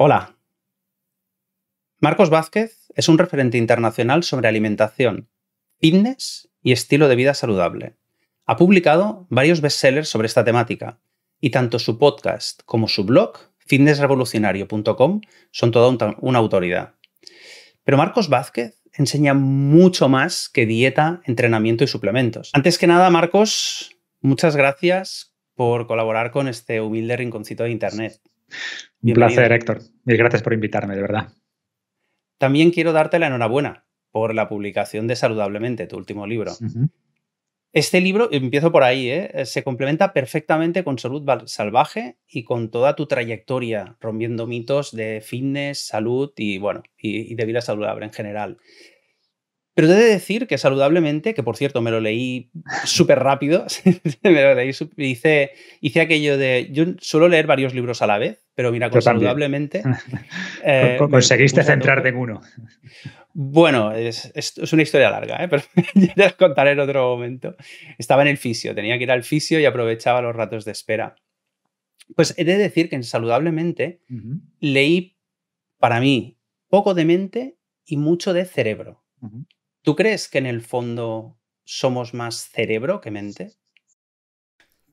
Hola. Marcos Vázquez es un referente internacional sobre alimentación, fitness y estilo de vida saludable. Ha publicado varios bestsellers sobre esta temática, y tanto su podcast como su blog, fitnessrevolucionario.com, son toda una autoridad. Pero Marcos Vázquez enseña mucho más que dieta, entrenamiento y suplementos. Antes que nada, Marcos, muchas gracias por colaborar con este humilde rinconcito de Internet. Un placer, Héctor. Mil gracias por invitarme, de verdad. También quiero darte la enhorabuena por la publicación de Saludablemente, tu último libro. Este libro, empiezo por ahí, ¿eh? se complementa perfectamente con Salud Salvaje y con toda tu trayectoria rompiendo mitos de fitness, salud y, bueno, y de vida saludable en general. Pero he de decir que saludablemente, que por cierto me lo leí súper rápido, me lo leí, hice, aquello de. Yo suelo leer varios libros a la vez, pero mira, con saludablemente. Eh, conseguiste centrarte en uno. Bueno, es, es, una historia larga, ¿eh? pero ya te la contaré en otro momento. Estaba en el fisio, tenía que ir al fisio y aprovechaba los ratos de espera. Pues he de decir que saludablemente leí, para mí, poco de mente y mucho de cerebro. ¿Tú crees que en el fondo somos más cerebro que mente?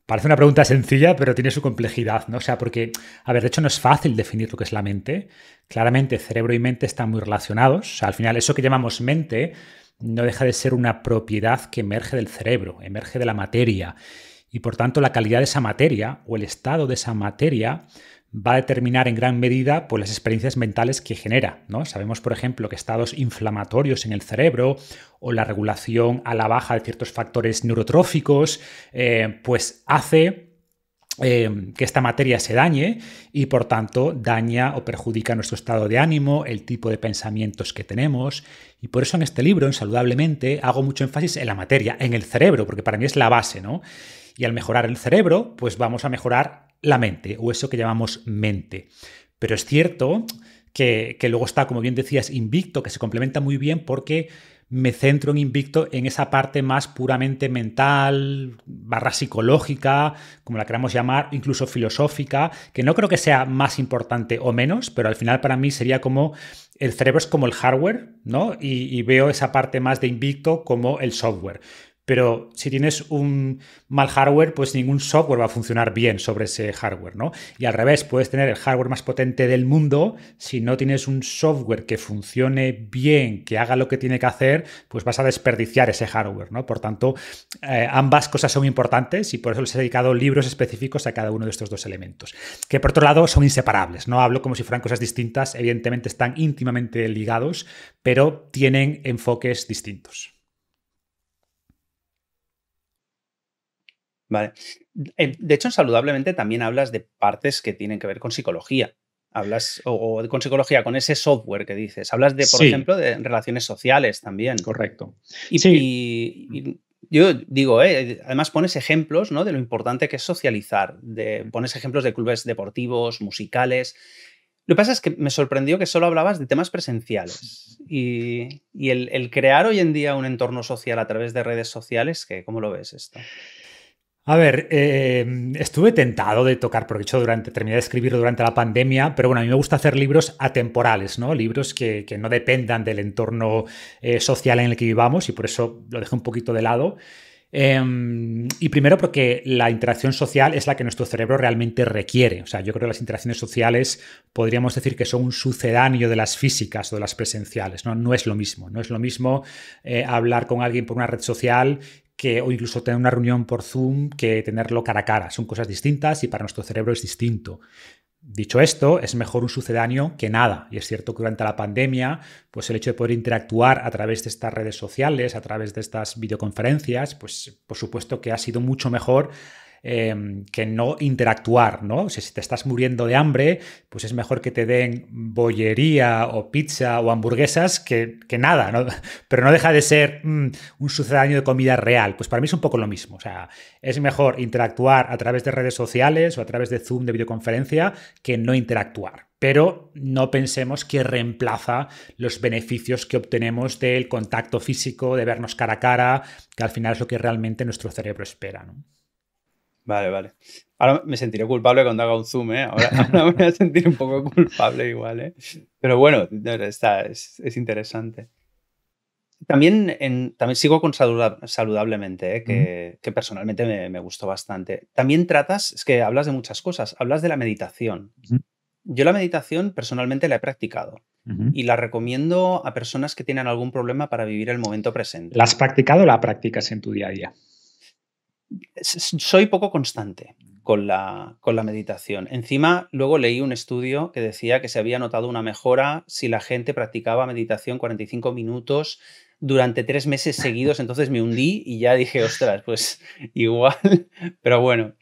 Parece una pregunta sencilla, pero tiene su complejidad, ¿no? O sea, porque, a ver, de hecho no es fácil definir lo que es la mente. Claramente, cerebro y mente están muy relacionados. O sea, al final, eso que llamamos mente no deja de ser una propiedad que emerge del cerebro, emerge de la materia. Y por tanto, la calidad de esa materia o el estado de esa materia va a determinar en gran medida por pues, las experiencias mentales que genera. ¿no? Sabemos, por ejemplo, que estados inflamatorios en el cerebro o la regulación a la baja de ciertos factores neurotróficos, eh, pues hace eh, que esta materia se dañe y por tanto daña o perjudica nuestro estado de ánimo, el tipo de pensamientos que tenemos. Y por eso en este libro, insaludablemente, hago mucho énfasis en la materia, en el cerebro, porque para mí es la base, ¿no? Y al mejorar el cerebro, pues vamos a mejorar la mente, o eso que llamamos mente. Pero es cierto que, que luego está, como bien decías, Invicto, que se complementa muy bien porque me centro en Invicto en esa parte más puramente mental, barra psicológica, como la queramos llamar, incluso filosófica, que no creo que sea más importante o menos, pero al final para mí sería como el cerebro es como el hardware, ¿no? Y, y veo esa parte más de Invicto como el software. Pero si tienes un mal hardware, pues ningún software va a funcionar bien sobre ese hardware, ¿no? Y al revés, puedes tener el hardware más potente del mundo, si no tienes un software que funcione bien, que haga lo que tiene que hacer, pues vas a desperdiciar ese hardware, ¿no? Por tanto, eh, ambas cosas son importantes y por eso les he dedicado libros específicos a cada uno de estos dos elementos, que por otro lado son inseparables, ¿no? Hablo como si fueran cosas distintas, evidentemente están íntimamente ligados, pero tienen enfoques distintos. Vale. De hecho, Saludablemente también hablas de partes que tienen que ver con psicología. Hablas o, con psicología, con ese software que dices. Hablas de, por ejemplo, de relaciones sociales también. Correcto. Y, yo digo, eh, además pones ejemplos ¿no? de lo importante que es socializar. pones ejemplos de clubes deportivos, musicales. Lo que pasa es que me sorprendió que solo hablabas de temas presenciales. Y, el, crear hoy en día un entorno social a través de redes sociales, ¿qué? ¿cómo lo ves esto? A ver, eh, estuve tentado de tocar, porque yo durante, terminé de escribir durante la pandemia, pero bueno, a mí me gusta hacer libros atemporales, ¿no? Libros que, no dependan del entorno eh, social en el que vivamos y por eso lo dejé un poquito de lado. Em, y primero porque la interacción social es la que nuestro cerebro realmente requiere. O sea, yo creo que las interacciones sociales podríamos decir que son un sucedáneo de las físicas o de las presenciales. No, no es lo mismo. No es lo mismo eh, hablar con alguien por una red social que, o incluso tener una reunión por Zoom que tenerlo cara a cara. Son cosas distintas y para nuestro cerebro es distinto. Dicho esto, es mejor un sucedáneo que nada. Y es cierto que durante la pandemia, pues el hecho de poder interactuar a través de estas redes sociales, a través de estas videoconferencias, pues por supuesto que ha sido mucho mejor Em, que no interactuar, ¿no? O sea, si te estás muriendo de hambre, pues es mejor que te den bollería o pizza o hamburguesas que, nada, ¿no? Pero no deja de ser mm, un sucedáneo de comida real. Pues para mí es un poco lo mismo. O sea, es mejor interactuar a través de redes sociales o a través de Zoom de videoconferencia que no interactuar pero no pensemos que reemplaza los beneficios que obtenemos del contacto físico, de vernos cara a cara, que al final es lo que realmente nuestro cerebro espera. ¿no? Vale, vale. Ahora me sentiré culpable cuando haga un zoom, ¿eh? Ahora, me voy a sentir un poco culpable igual, ¿eh? Pero bueno, está, es, interesante. También, también sigo con saludablemente, ¿eh? que, personalmente me, gustó bastante. También tratas, es que hablas de muchas cosas, hablas de la meditación. Yo la meditación personalmente la he practicado y la recomiendo a personas que tienen algún problema para vivir el momento presente. ¿La has practicado o la practicas en tu día a día? soy poco constante con la, con la meditación. Encima, luego leí un estudio que decía que se había notado una mejora si la gente practicaba meditación 45 minutos durante tres meses seguidos, entonces me hundí y ya dije, ostras, pues igual, pero bueno.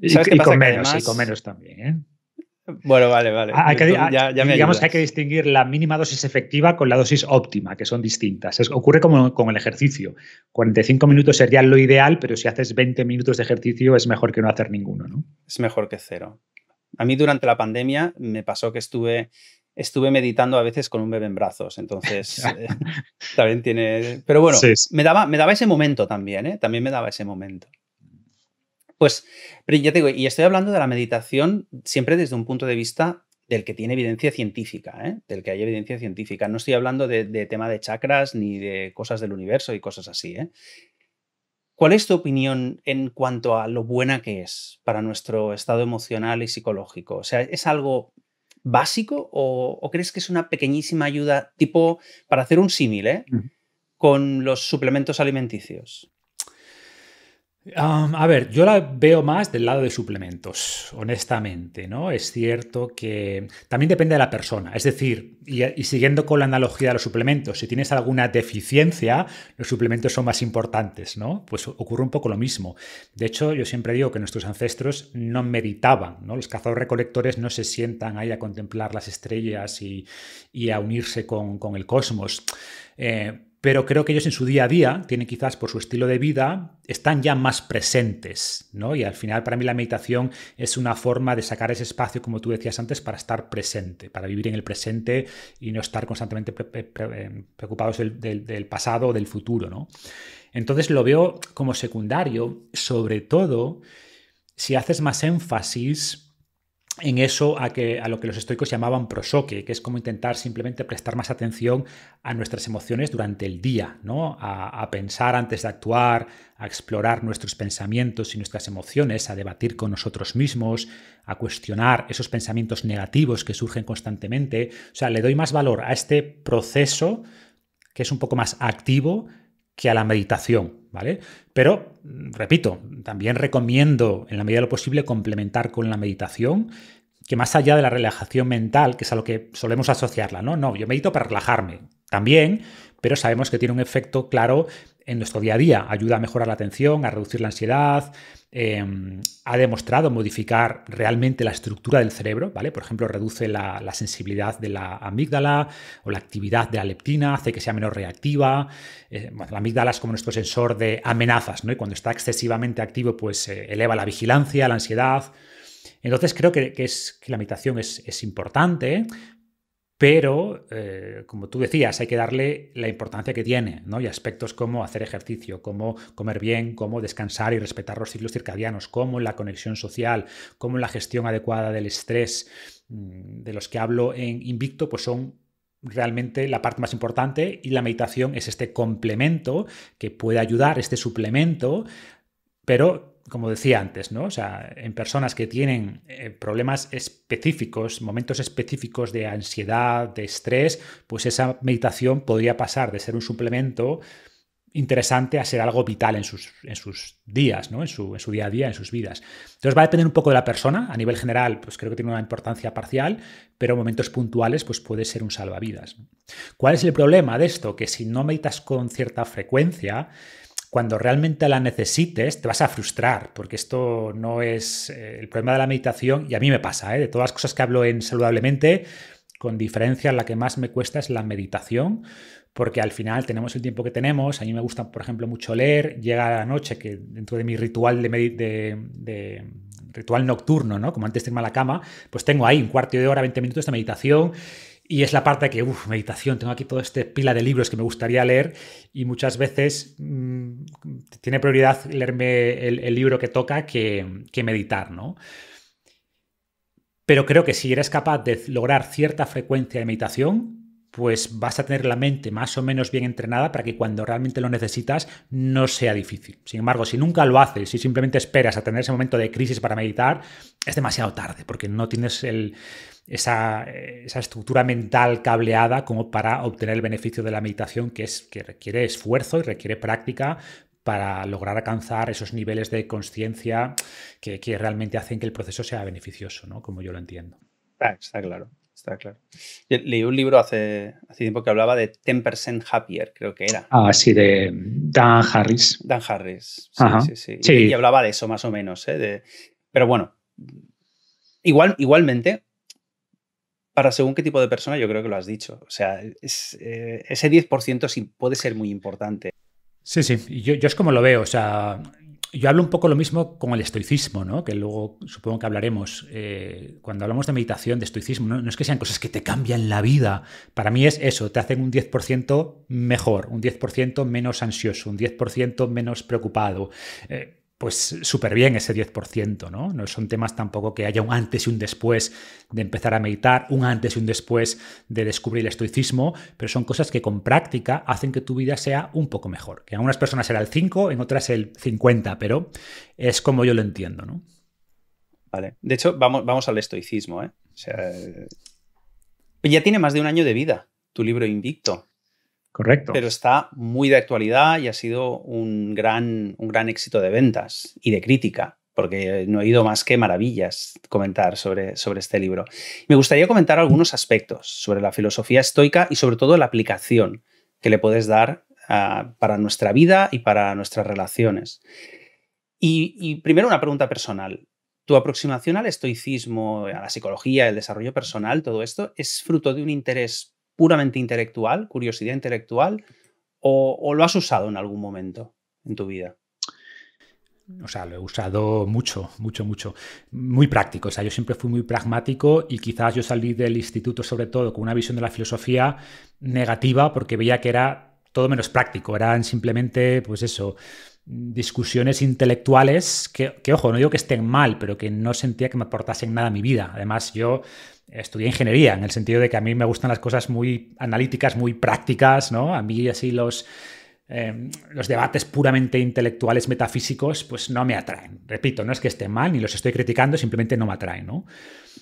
y, menos también, ¿eh? Bueno, vale, vale. digamos que hay que distinguir la mínima dosis efectiva con la dosis óptima, que son distintas. ocurre como con el ejercicio. 45 minutos sería lo ideal, pero si haces 20 minutos de ejercicio es mejor que no hacer ninguno, ¿no? Es mejor que cero. A mí durante la pandemia me pasó que estuve, estuve meditando a veces con un bebé en brazos, entonces eh, también tiene... Pero bueno, Me, daba, me daba ese momento también, ¿eh? También me daba ese momento. Pues, pero ya te digo, y estoy hablando de la meditación siempre desde un punto de vista del que tiene evidencia científica, ¿eh? del que hay evidencia científica. No estoy hablando de, tema de chakras ni de cosas del universo y cosas así. ¿eh? ¿Cuál es tu opinión en cuanto a lo buena que es para nuestro estado emocional y psicológico? O sea, ¿es algo básico o, crees que es una pequeñísima ayuda, tipo, para hacer un símil, ¿eh? con los suplementos alimenticios? a ver, yo la veo más del lado de suplementos, honestamente, ¿no? Es cierto que también depende de la persona, es decir, y, siguiendo con la analogía de los suplementos, si tienes alguna deficiencia, los suplementos son más importantes, ¿no? Pues ocurre un poco lo mismo. De hecho, yo siempre digo que nuestros ancestros no meditaban, ¿no? Los cazadores recolectores no se sientan ahí a contemplar las estrellas y, a unirse con, el cosmos. Eh, pero creo que ellos en su día a día, tienen quizás por su estilo de vida, están ya más presentes, ¿no? Y al final para mí la meditación es una forma de sacar ese espacio, como tú decías antes, para estar presente, para vivir en el presente y no estar constantemente eh, preocupados del, del, pasado o del futuro, ¿no? Entonces lo veo como secundario, sobre todo si haces más énfasis en eso a, que, a lo que los estoicos llamaban prosoque, que es como intentar simplemente prestar más atención a nuestras emociones durante el día, ¿no? a, a pensar antes de actuar, a explorar nuestros pensamientos y nuestras emociones, a debatir con nosotros mismos, a cuestionar esos pensamientos negativos que surgen constantemente. O sea, le doy más valor a este proceso que es un poco más activo que a la meditación, ¿vale? Pero, mm, repito, también recomiendo, en la medida de lo posible, complementar con la meditación, que más allá de la relajación mental, que es a lo que solemos asociarla, ¿no? No, yo medito para relajarme también, pero sabemos que tiene un efecto claro en nuestro día a día. Ayuda a mejorar la atención, a reducir la ansiedad, em, ha demostrado modificar realmente la estructura del cerebro, ¿vale? Por ejemplo, reduce la, sensibilidad de la amígdala o la actividad de la leptina, hace que sea menos reactiva. Eh, la amígdala es como nuestro sensor de amenazas, ¿no? Y cuando está excesivamente activo, pues eh, eleva la vigilancia, la ansiedad. Entonces creo que, es, que la meditación es, es importante, pero, eh, como tú decías, hay que darle la importancia que tiene, ¿no? Y aspectos como hacer ejercicio, como comer bien, cómo descansar y respetar los ciclos circadianos, como la conexión social, como la gestión adecuada del estrés, mm, de los que hablo en Invicto, pues son realmente la parte más importante y la meditación es este complemento que puede ayudar, este suplemento, pero como decía antes, ¿no? O sea, en personas que tienen eh, problemas específicos, momentos específicos de ansiedad, de estrés, pues esa meditación podría pasar de ser un suplemento interesante a ser algo vital en sus, días, en, su, en su día a día, en sus vidas. Entonces va a depender un poco de la persona. A nivel general, pues creo que tiene una importancia parcial, pero en momentos puntuales pues puede ser un salvavidas. ¿Cuál es el problema de esto? Que si no meditas con cierta frecuencia, cuando realmente la necesites, te vas a frustrar, porque esto no es eh, el problema de la meditación, y a mí me pasa, eh, de todas las cosas que hablo en saludablemente, con diferencia la que más me cuesta es la meditación, porque al final tenemos el tiempo que tenemos, a mí me gusta, por ejemplo, mucho leer, llega la noche, que dentro de mi ritual de, ritual nocturno, ¿no? Como antes de irme a la cama, pues tengo ahí un cuarto de hora, 20 minutos de meditación y es la parte que, uff, meditación, tengo aquí toda esta pila de libros que me gustaría leer y muchas veces mm, tiene prioridad leerme el, libro que toca que, meditar, ¿no? Pero creo que si eres capaz de lograr cierta frecuencia de meditación, pues vas a tener la mente más o menos bien entrenada para que cuando realmente lo necesitas no sea difícil. Sin embargo, si nunca lo haces, y simplemente esperas a tener ese momento de crisis para meditar, es demasiado tarde porque no tienes el, esa, eh, esa, estructura mental cableada como para obtener el beneficio de la meditación que, es, que requiere esfuerzo y requiere práctica para lograr alcanzar esos niveles de conciencia que, realmente hacen que el proceso sea beneficioso, ¿no? Como yo lo entiendo. Ah, está claro, está claro. leí un libro hace, hace tiempo que hablaba de 10% Happier, creo que era. Ah, sí, de Dan Harris. Dan Harris, sí, sí, sí. Y, hablaba de eso más o menos, ¿eh? de, pero bueno, igual, igualmente para según qué tipo de persona, yo creo que lo has dicho. O sea, eh, ese 10% puede ser muy importante. Sí, sí, yo, es como lo veo. O sea, yo hablo un poco lo mismo con el estoicismo, ¿no? que luego supongo que hablaremos eh, cuando hablamos de meditación, de estoicismo. ¿no? es que sean cosas que te cambian la vida. Para mí es eso, te hacen un 10% mejor, un 10% menos ansioso, un 10% menos preocupado. Eh, pues súper bien ese 10%, ¿no? No son temas tampoco que haya un antes y un después de empezar a meditar, un antes y un después de descubrir el estoicismo, pero son cosas que con práctica hacen que tu vida sea un poco mejor. Que en unas personas será el 5, en otras el 50, pero es como yo lo entiendo, ¿no? Vale. De hecho, vamos, vamos al estoicismo, ¿eh? O sea, ya tiene más de un año de vida tu libro Invicto. Correcto. Pero está muy de actualidad y ha sido un gran, un gran éxito de ventas y de crítica, porque no he oído más que maravillas comentar sobre, sobre este libro. Me gustaría comentar algunos aspectos sobre la filosofía estoica y sobre todo la aplicación que le puedes dar ah, para nuestra vida y para nuestras relaciones. Y, y primero una pregunta personal. ¿Tu aproximación al estoicismo, a la psicología, el desarrollo personal, todo esto, es fruto de un interés puramente intelectual, curiosidad intelectual, o, lo has usado en algún momento en tu vida? O sea, lo he usado mucho, mucho, mucho. Muy práctico. O sea, yo siempre fui muy pragmático y quizás yo salí del instituto, sobre todo, con una visión de la filosofía negativa, porque veía que era todo menos práctico. Eran simplemente, pues eso, discusiones intelectuales que, que, ojo, no digo que estén mal, pero que no sentía que me aportasen nada a mi vida. Además, yo estudié ingeniería, en el sentido de que a mí me gustan las cosas muy analíticas, muy prácticas, ¿no? A mí así los, em, los debates puramente intelectuales, metafísicos, pues no me atraen. Repito, no es que estén mal, ni los estoy criticando, simplemente no me atraen, ¿no?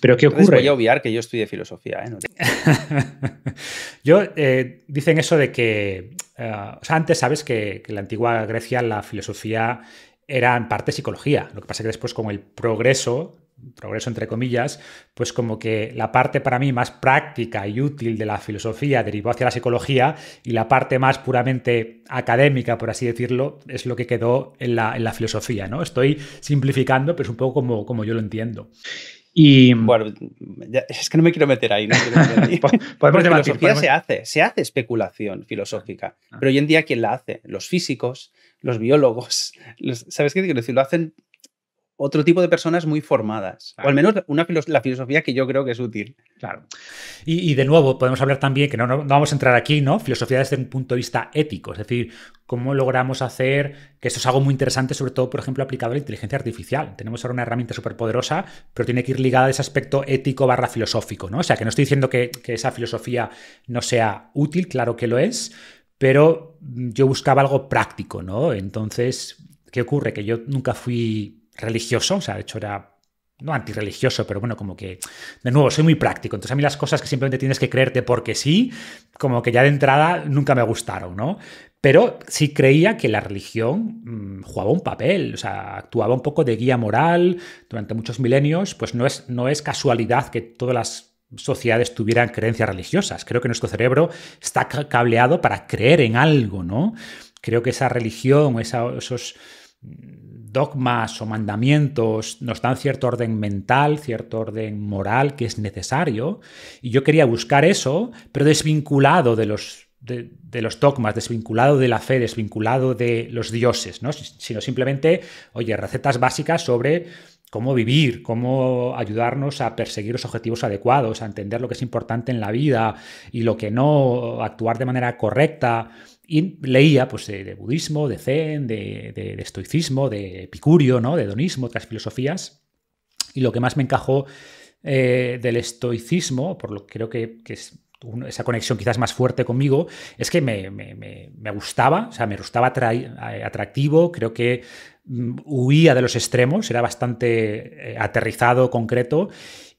Pero ¿qué ocurre? voy a obviar que yo estudié filosofía, ¿eh? yo, eh, dicen eso de que, eh, o sea, antes sabes que, que en la antigua Grecia la filosofía era en parte psicología. Lo que pasa es que después con el progreso progreso entre comillas, pues como que la parte para mí más práctica y útil de la filosofía derivó hacia la psicología y la parte más puramente académica, por así decirlo, es lo que quedó en la, filosofía, ¿no? Estoy simplificando, pero es un poco como, como yo lo entiendo. Y mm. bueno, es que no me quiero meter ahí. podemos filosofía se hace, se hace especulación filosófica, ah. pero hoy en día quién la hace? Los físicos, los biólogos, ¿sabes qué quiero decir? Lo hacen otro tipo de personas muy formadas. O al menos una la filosofía que yo creo que es útil. Claro. Y, de nuevo, podemos hablar también, que no, vamos a entrar aquí, ¿no? Filosofía desde un punto de vista ético. Es decir, cómo logramos hacer, que esto es algo muy interesante, sobre todo, por ejemplo, aplicado a la inteligencia artificial. Tenemos ahora una herramienta súper poderosa, pero tiene que ir ligada a ese aspecto ético barra filosófico, ¿no? O sea, que no estoy diciendo que, que esa filosofía no sea útil, claro que lo es, pero mm, yo buscaba algo práctico, ¿no? Entonces, ¿qué ocurre? Que yo nunca fui religioso, o sea, de hecho era no antirreligioso, pero bueno, como que, de nuevo, soy muy práctico. Entonces a mí las cosas que simplemente tienes que creerte porque sí, como que ya de entrada nunca me gustaron, ¿no? Pero sí creía que la religión mm, jugaba un papel, o sea, actuaba un poco de guía moral durante muchos milenios, pues no es, no es casualidad que todas las sociedades tuvieran creencias religiosas. Creo que nuestro cerebro está cableado para creer en algo, ¿no? Creo que esa religión, esos dogmas o mandamientos nos dan cierto orden mental, cierto orden moral que es necesario. Y yo quería buscar eso, pero desvinculado de los, de, los dogmas, desvinculado de la fe, desvinculado de los dioses, ¿no? sino simplemente, oye, recetas básicas sobre cómo vivir, cómo ayudarnos a perseguir los objetivos adecuados, a entender lo que es importante en la vida y lo que no, actuar de manera correcta y leía pues, de, budismo, de zen, de, estoicismo, de epicurio, ¿no? de hedonismo, otras filosofías. Y lo que más me encajó eh, del estoicismo, por lo que creo que, es esa conexión quizás más fuerte conmigo, es que me, gustaba, o sea, me gustaba eh, atractivo, creo que mm, huía de los extremos, era bastante eh, aterrizado, concreto,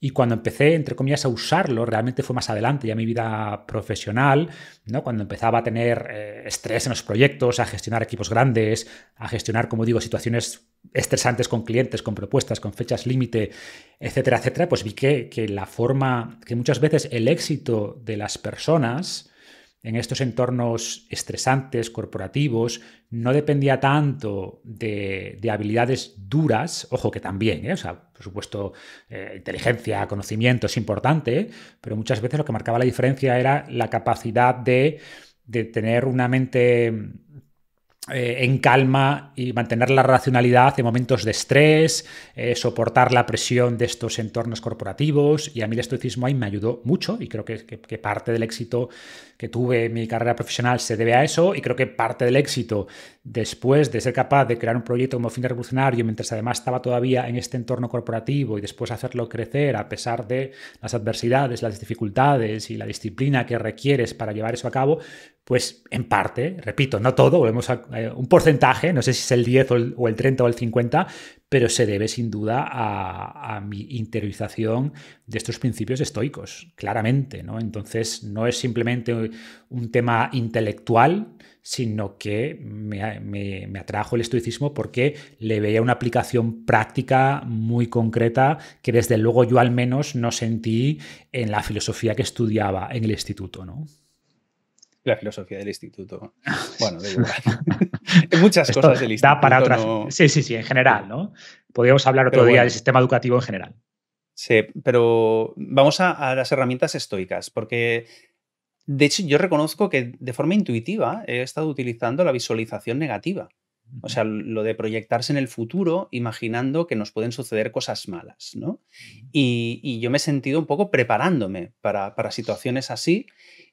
y cuando empecé, entre comillas, a usarlo, realmente fue más adelante, ya mi vida profesional, ¿no? cuando empezaba a tener eh, estrés en los proyectos, a gestionar equipos grandes, a gestionar, como digo, situaciones estresantes con clientes, con propuestas, con fechas límite, etcétera, etcétera, pues vi que, que la forma, que muchas veces el éxito de las personas, en estos entornos estresantes, corporativos, no dependía tanto de, habilidades duras, ojo que también, ¿eh? o sea, por supuesto, eh, inteligencia, conocimiento es importante, pero muchas veces lo que marcaba la diferencia era la capacidad de, de tener una mente eh, en calma y mantener la racionalidad en momentos de estrés, eh, soportar la presión de estos entornos corporativos. Y a mí el estoicismo ahí me ayudó mucho y creo que, que, parte del éxito que tuve en mi carrera profesional se debe a eso y creo que parte del éxito después de ser capaz de crear un proyecto como fin de revolucionario mientras además estaba todavía en este entorno corporativo y después hacerlo crecer a pesar de las adversidades, las dificultades y la disciplina que requieres para llevar eso a cabo, pues en parte, repito, no todo, volvemos a eh, un porcentaje, no sé si es el 10 o el, 30 o el 50, pero se debe sin duda a, mi interiorización de estos principios estoicos, claramente, ¿no? Entonces no es simplemente un tema intelectual, sino que me, me atrajo el estoicismo porque le veía una aplicación práctica muy concreta que desde luego yo al menos no sentí en la filosofía que estudiaba en el instituto, ¿no? La filosofía del instituto. Bueno, de Muchas cosas del instituto. Da para otras. Sí, sí, sí, en general, ¿no? Podríamos hablar otro día del sistema educativo en general. Sí, pero vamos a las herramientas estoicas, porque de hecho yo reconozco que de forma intuitiva he estado utilizando la visualización negativa o sea, lo de proyectarse en el futuro imaginando que nos pueden suceder cosas malas, ¿no? Y, yo me he sentido un poco preparándome para, situaciones así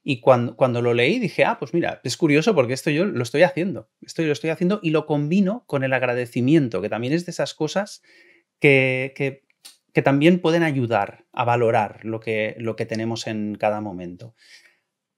y cuando, lo leí dije, ah, pues mira, es curioso porque esto yo lo estoy haciendo, esto yo lo estoy haciendo y lo combino con el agradecimiento, que también es de esas cosas que, que, que también pueden ayudar a valorar lo que, lo que tenemos en cada momento.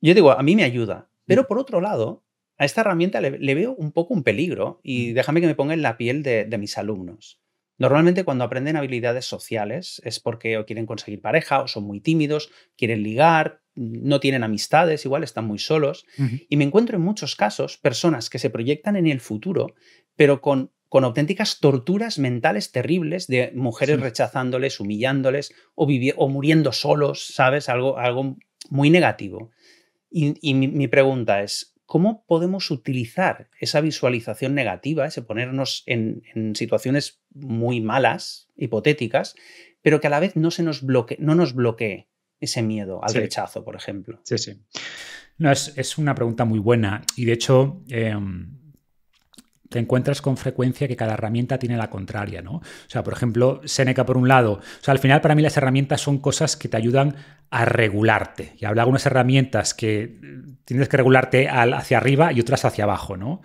Yo digo, a mí me ayuda, pero por otro lado, a esta herramienta le, veo un poco un peligro y déjame que me ponga en la piel de, mis alumnos. Normalmente cuando aprenden habilidades sociales es porque o quieren conseguir pareja o son muy tímidos, quieren ligar, no tienen amistades, igual están muy solos. Y me encuentro en muchos casos personas que se proyectan en el futuro, pero con, con auténticas torturas mentales terribles de mujeres rechazándoles, humillándoles o, o, muriendo solos, ¿sabes? Algo, algo muy negativo. Y, mi pregunta es, ¿cómo podemos utilizar esa visualización negativa, ese ponernos en, situaciones muy malas, hipotéticas, pero que a la vez no, se nos, bloquee, no nos bloquee ese miedo al rechazo, por ejemplo? Sí, sí. No, es, una pregunta muy buena y de hecho... Em, te encuentras con frecuencia que cada herramienta tiene la contraria, ¿no? O sea, por ejemplo, Seneca por un lado. O sea, al final para mí las herramientas son cosas que te ayudan a regularte. Y habla de unas herramientas que mm, tienes que regularte hacia arriba y otras hacia abajo, ¿no?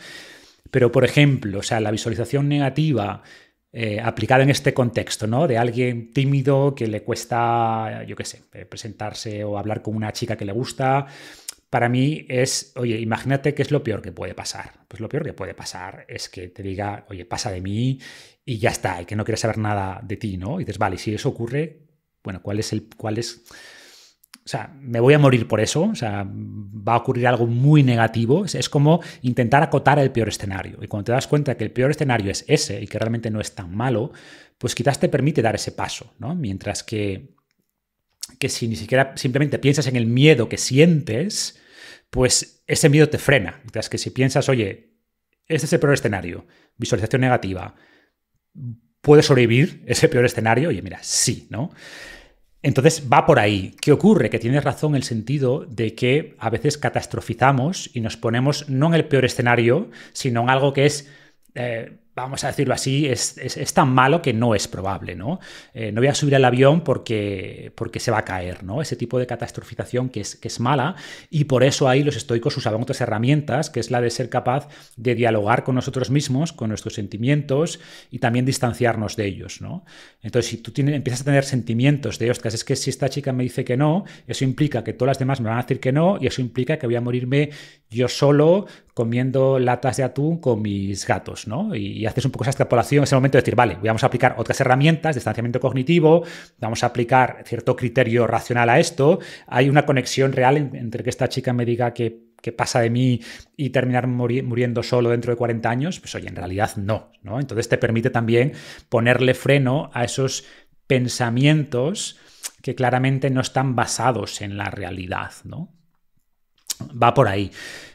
Pero, por ejemplo, o sea, la visualización negativa eh, aplicada en este contexto, ¿no? De alguien tímido que le cuesta, yo qué sé, presentarse o hablar con una chica que le gusta, para mí es, oye, imagínate qué es lo peor que puede pasar. Pues lo peor que puede pasar es que te diga, oye, pasa de mí y ya está, y que no quiere saber nada de ti, ¿no? Y dices, vale, si eso ocurre, bueno, ¿cuál es el, cuál es, o sea, me voy a morir por eso, o sea, va a ocurrir algo muy negativo, es, es como intentar acotar el peor escenario. Y cuando te das cuenta que el peor escenario es ese y que realmente no es tan malo, pues quizás te permite dar ese paso, ¿no? Mientras que, que si ni siquiera simplemente piensas en el miedo que sientes, pues ese miedo te frena. Mientras que si piensas, oye, este es el peor escenario, visualización negativa, ¿puedes sobrevivir ese peor escenario? Oye, mira, sí, ¿no? Entonces va por ahí. ¿Qué ocurre? Que tienes razón el sentido de que a veces catastrofizamos y nos ponemos no en el peor escenario, sino en algo que es eh, vamos a decirlo así, es, es, tan malo que no es probable, ¿no? Eh, no voy a subir al avión porque, porque se va a caer, ¿no? Ese tipo de catastrofización que es, que es mala y por eso ahí los estoicos usaban otras herramientas, que es la de ser capaz de dialogar con nosotros mismos, con nuestros sentimientos y también distanciarnos de ellos, ¿no? Entonces, si tú empiezas a tener sentimientos de, ostras, es que si esta chica me dice que no, eso implica que todas las demás me van a decir que no y eso implica que voy a morirme yo solo comiendo latas de atún con mis gatos, ¿no? Y, y haces un poco esa extrapolación en ese momento de decir, vale, vamos a aplicar otras herramientas, distanciamiento cognitivo, vamos a aplicar cierto criterio racional a esto. Hay una conexión real entre que esta chica me diga que pasa de mí y terminar muriendo solo dentro de 40 años, pues oye, en realidad no, ¿no? Entonces te permite también ponerle freno a esos pensamientos que claramente no están basados en la realidad, ¿no? Va por ahí.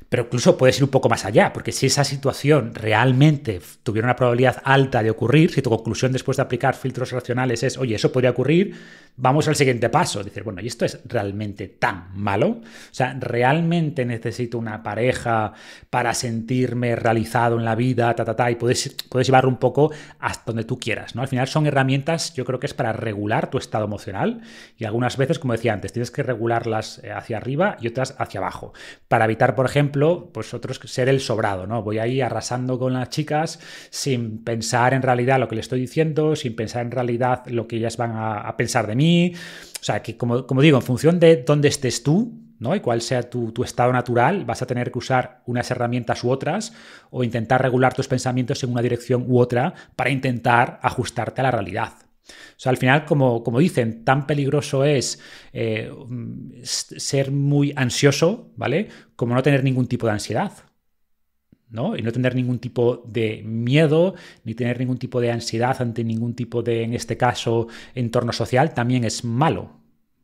Pero incluso puedes ir un poco más allá, porque si esa situación realmente tuviera una probabilidad alta de ocurrir, si tu conclusión después de aplicar filtros racionales es, oye, eso podría ocurrir, vamos al siguiente paso. Dices, bueno, ¿y esto es realmente tan malo? O sea, ¿realmente necesito una pareja para sentirme realizado en la vida? Ta, ta, ta, y puedes, puedes llevarlo un poco hasta donde tú quieras, ¿no? Al final son herramientas, yo creo que es para regular tu estado emocional y algunas veces, como decía antes, tienes que regularlas eh, hacia arriba y otras hacia abajo, para evitar, por ejemplo, ejemplo, pues otros ser el sobrado, ¿no? Voy ahí arrasando con las chicas sin pensar en realidad lo que le estoy diciendo, sin pensar en realidad lo que ellas van a, pensar de mí. O sea, que como, digo, en función de dónde estés tú, ¿no? y cuál sea tu, estado natural, vas a tener que usar unas herramientas u otras o intentar regular tus pensamientos en una dirección u otra para intentar ajustarte a la realidad al final, como, como dicen, tan peligroso es eh, mm, ser muy ansioso, ¿vale? Como no tener ningún tipo de ansiedad. ¿no? Y no tener ningún tipo de miedo, ni tener ningún tipo de ansiedad ante ningún tipo de, en este caso, entorno social, también es malo.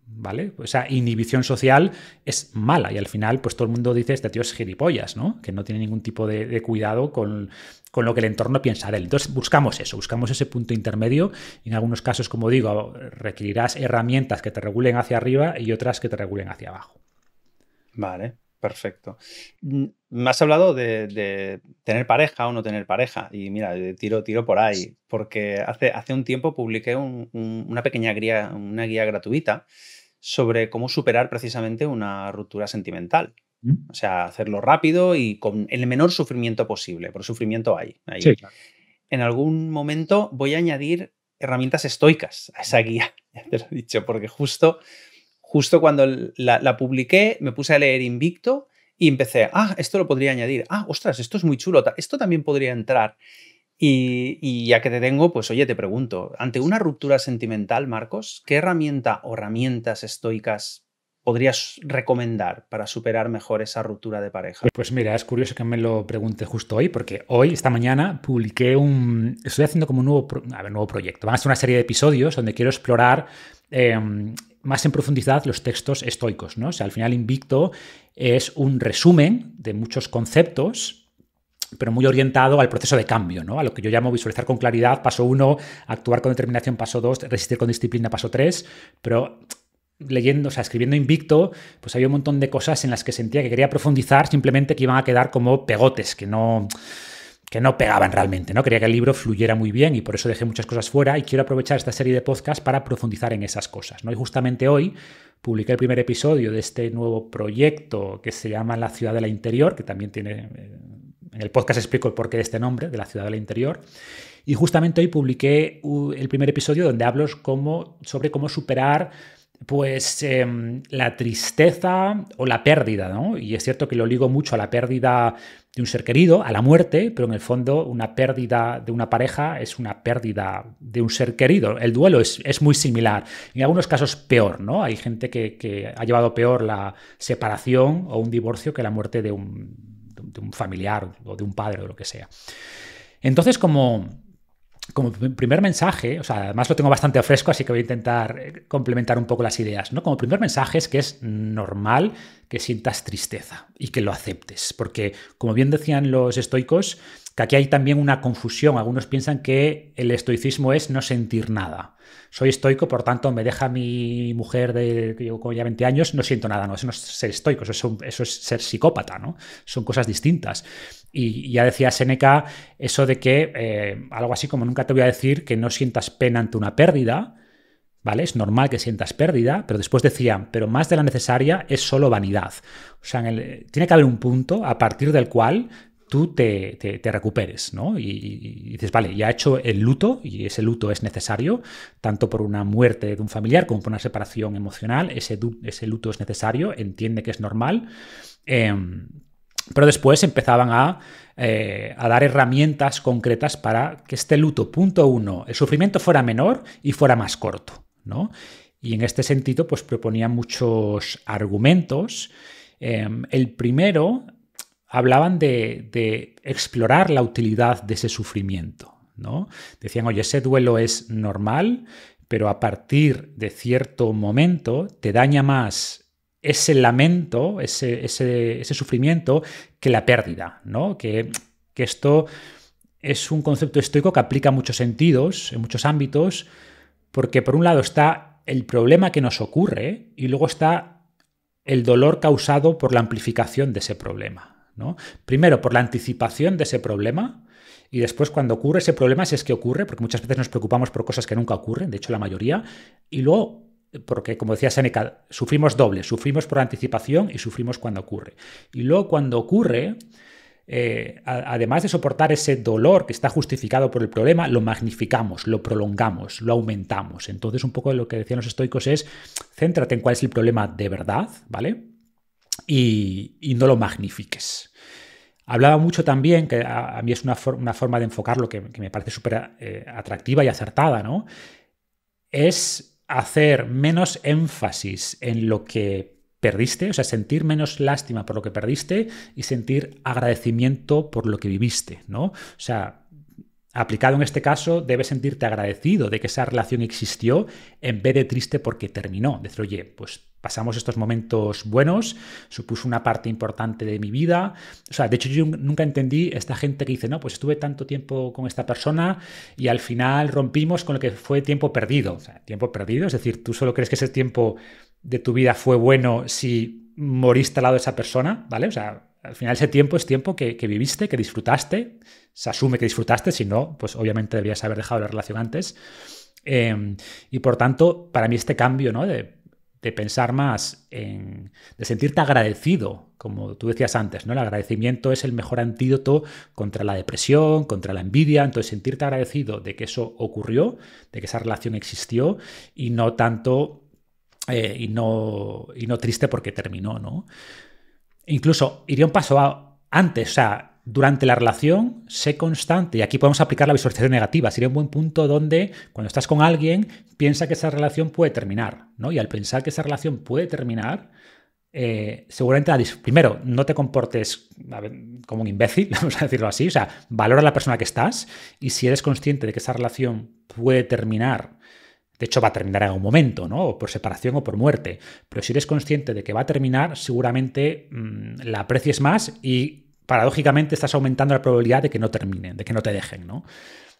¿Vale? Esa inhibición social es mala y al final pues todo el mundo dice este tío es gilipollas, ¿no? Que no tiene ningún tipo de, cuidado con, lo que el entorno piensa de él. Entonces buscamos eso, buscamos ese punto intermedio. Y en algunos casos, como digo, requerirás herramientas que te regulen hacia arriba y otras que te regulen hacia abajo. Vale, perfecto. Me mm, has hablado de, tener pareja o no tener pareja y mira, tiro, tiro por ahí, porque hace, hace un tiempo publiqué una pequeña guía, una guía gratuita sobre cómo superar precisamente una ruptura sentimental. O sea, hacerlo rápido y con el menor sufrimiento posible, por sufrimiento hay. En algún momento voy a añadir herramientas estoicas a esa guía, ya te lo he dicho, porque justo, justo cuando la, la publiqué me puse a leer Invicto y empecé, ah, esto lo podría añadir, ah, ostras, esto es muy chulo, esto también podría entrar. Y, ya que te tengo, pues oye, te pregunto, ante una ruptura sentimental, Marcos, ¿qué herramienta o herramientas estoicas podrías recomendar para superar mejor esa ruptura de pareja? Pues mira, es curioso que me lo pregunte justo hoy, porque hoy, esta mañana, publiqué un... Estoy haciendo como un nuevo, nuevo proyecto. Van a ser una serie de episodios donde quiero explorar... Em, más en profundidad los textos estoicos, ¿no? O sea, al final Invicto es un resumen de muchos conceptos pero muy orientado al proceso de cambio, ¿no? a lo que yo llamo visualizar con claridad, paso uno, actuar con determinación, paso dos, resistir con disciplina, paso tres. pero leyendo, o sea, escribiendo Invicto, pues había un montón de cosas en las que sentía que quería profundizar, simplemente que iban a quedar como pegotes, que no que no pegaban realmente, ¿no? Quería que el libro fluyera muy bien y por eso dejé muchas cosas fuera y quiero aprovechar esta serie de podcasts para profundizar en esas cosas, ¿no? Y justamente hoy publiqué el primer episodio de este nuevo proyecto que se llama La ciudad de la interior, que también tiene eh, en el podcast explico el porqué de este nombre, de la ciudad del interior. Y justamente hoy publiqué el primer episodio donde hablo sobre cómo superar pues em, la tristeza o la pérdida, ¿no? Y es cierto que lo ligo mucho a la pérdida de un ser querido, a la muerte, pero en el fondo una pérdida de una pareja es una pérdida de un ser querido. El duelo es, muy similar, en algunos casos peor, ¿no? Hay gente que ha llevado peor la separación o un divorcio que la muerte de un, de un familiar o de un padre o lo que sea. Entonces, como, como primer mensaje, o sea, además lo tengo bastante fresco, así que voy a intentar eh, complementar un poco las ideas, ¿no? Como primer mensaje es que es normal que sientas tristeza y que lo aceptes, porque como bien decían los estoicos, que aquí hay también una confusión. Algunos piensan que el estoicismo es no sentir nada. Soy estoico, por tanto, me deja mi mujer de que llevo como ya 20 años, no siento nada. No, eso no es ser estoico, eso es, ser psicópata, ¿no? Son cosas distintas. Y ya decía Seneca eso de que eh, algo así como nunca te voy a decir que no sientas pena ante una pérdida, ¿vale? Es normal que sientas pérdida, pero después decían, pero más de la necesaria es solo vanidad. O sea, tiene que haber un punto a partir del cual tú te, recuperes, ¿no? Y, dices, vale, ya ha hecho el luto y ese luto es necesario, tanto por una muerte de un familiar como por una separación emocional, ese, ese luto es necesario, entiende que es normal. Em, pero después empezaban eh, a, dar herramientas concretas para que este luto, punto uno, el sufrimiento fuera menor y fuera más corto, ¿no? Y en este sentido, pues proponían muchos argumentos. Em, el primero hablaban de, explorar la utilidad de ese sufrimiento. ¿no? Decían, oye, ese duelo es normal, pero a partir de cierto momento te daña más ese lamento, ese, sufrimiento, que la pérdida, ¿no? Que, esto es un concepto estoico que aplica muchos sentidos, en muchos ámbitos, porque por un lado está el problema que nos ocurre y luego está el dolor causado por la amplificación de ese problema. Primero, por la anticipación de ese problema, y después cuando ocurre ese problema, si es que ocurre, porque muchas veces nos preocupamos por cosas que nunca ocurren, de hecho la mayoría, y luego, porque como decía Seneca, sufrimos doble, sufrimos por anticipación y sufrimos cuando ocurre. Y luego cuando ocurre, eh, además de soportar ese dolor que está justificado por el problema, lo magnificamos, lo prolongamos, lo aumentamos. Entonces un poco lo que decían los estoicos es, céntrate en cuál es el problema de verdad, ¿vale? y, no lo magnifiques. Hablaba mucho también, que a, mí es una, forma de enfocarlo que, que me parece súper eh, atractiva y acertada, ¿no? Es hacer menos énfasis en lo que perdiste, o sea, sentir menos lástima por lo que perdiste y sentir agradecimiento por lo que viviste, ¿no? O sea, aplicado en este caso, debes sentirte agradecido de que esa relación existió en vez de triste porque terminó. Decir, oye, pues pasamos estos momentos buenos, supuso una parte importante de mi vida. O sea, de hecho yo nunca entendí esta gente que dice, no, pues estuve tanto tiempo con esta persona y al final rompimos con lo que fue tiempo perdido. O sea, tiempo perdido, es decir, tú solo crees que ese tiempo de tu vida fue bueno si moriste al lado de esa persona, ¿vale? O sea, al final ese tiempo es tiempo que, viviste, que disfrutaste, se asume que disfrutaste, si no, pues obviamente deberías haber dejado la relación antes. Em, y por tanto, para mí este cambio ¿no? de de pensar más en, de sentirte agradecido, como tú decías antes, ¿no? El agradecimiento es el mejor antídoto contra la depresión, contra la envidia, entonces sentirte agradecido de que eso ocurrió, de que esa relación existió y no tanto eh, y, no, y no triste porque terminó, ¿no? Incluso iría un paso antes, o sea, durante la relación, sé constante. Y aquí podemos aplicar la visualización negativa. Sería un buen punto donde cuando estás con alguien, piensa que esa relación puede terminar. ¿no? Y al pensar que esa relación puede terminar, eh, seguramente, primero, no te comportes como un imbécil, vamos a decirlo así. O sea, valora a la persona que estás y si eres consciente de que esa relación puede terminar, de hecho, va a terminar en algún momento, ¿no? O por separación o por muerte. Pero si eres consciente de que va a terminar, seguramente mm, la aprecies más y paradójicamente estás aumentando la probabilidad de que no terminen, de que no te dejen, ¿no?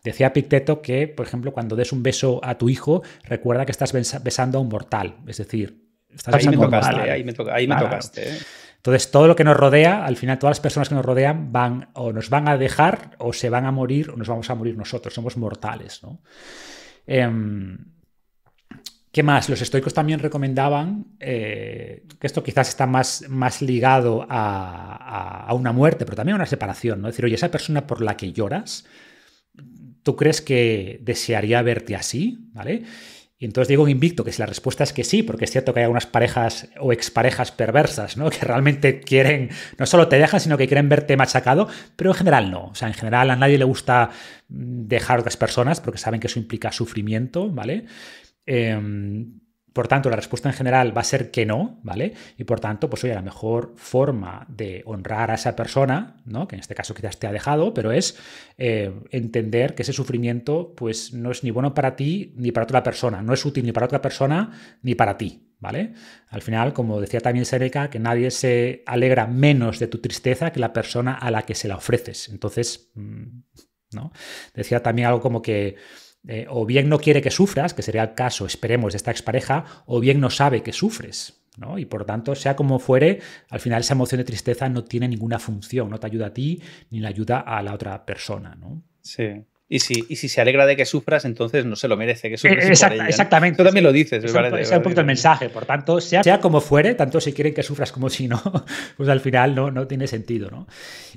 Decía Picteto que, por ejemplo, cuando des un beso a tu hijo, recuerda que estás besando a un mortal, es decir, estás ahí, mortal. ahí me, ahí me tocaste. ¿eh? Entonces, todo lo que nos rodea, al final todas las personas que nos rodean van o nos van a dejar o se van a morir o nos vamos a morir nosotros, somos mortales, ¿no? Em, ¿Qué más? Los estoicos también recomendaban eh, que esto quizás está más, más ligado a, una muerte, pero también a una separación, ¿no? Es decir, oye, esa persona por la que lloras, ¿tú crees que desearía verte así? ¿Vale? Y entonces digo invicto, que si la respuesta es que sí, porque es cierto que hay algunas parejas o exparejas perversas, ¿no? Que realmente quieren, no solo te dejan, sino que quieren verte machacado, pero en general no. O sea, en general a nadie le gusta mm, dejar a otras personas porque saben que eso implica sufrimiento, ¿vale? Em, por tanto, la respuesta en general va a ser que no, ¿vale? Y por tanto, pues oye, la mejor forma de honrar a esa persona, ¿no? Que en este caso quizás te ha dejado, pero es eh, entender que ese sufrimiento, pues no es ni bueno para ti ni para otra persona, no es útil ni para otra persona ni para ti, ¿vale? Al final, como decía también Seneca, que nadie se alegra menos de tu tristeza que la persona a la que se la ofreces. Entonces, mm, ¿no? Decía también algo como que eh, o bien no quiere que sufras, que sería el caso, esperemos, de esta expareja, o bien no sabe que sufres. ¿no? Y por tanto, sea como fuere, al final esa emoción de tristeza no tiene ninguna función, no te ayuda a ti ni le ayuda a la otra persona. ¿no? Sí. Y si, se alegra de que sufras, entonces no se lo merece, que sufras. Eh, exactamente. Tú también lo dices. Es, un, poquito el mensaje. Por tanto, sea, sea, como fuere, tanto si quieren que sufras como si no, pues al final no, no tiene sentido. ¿no?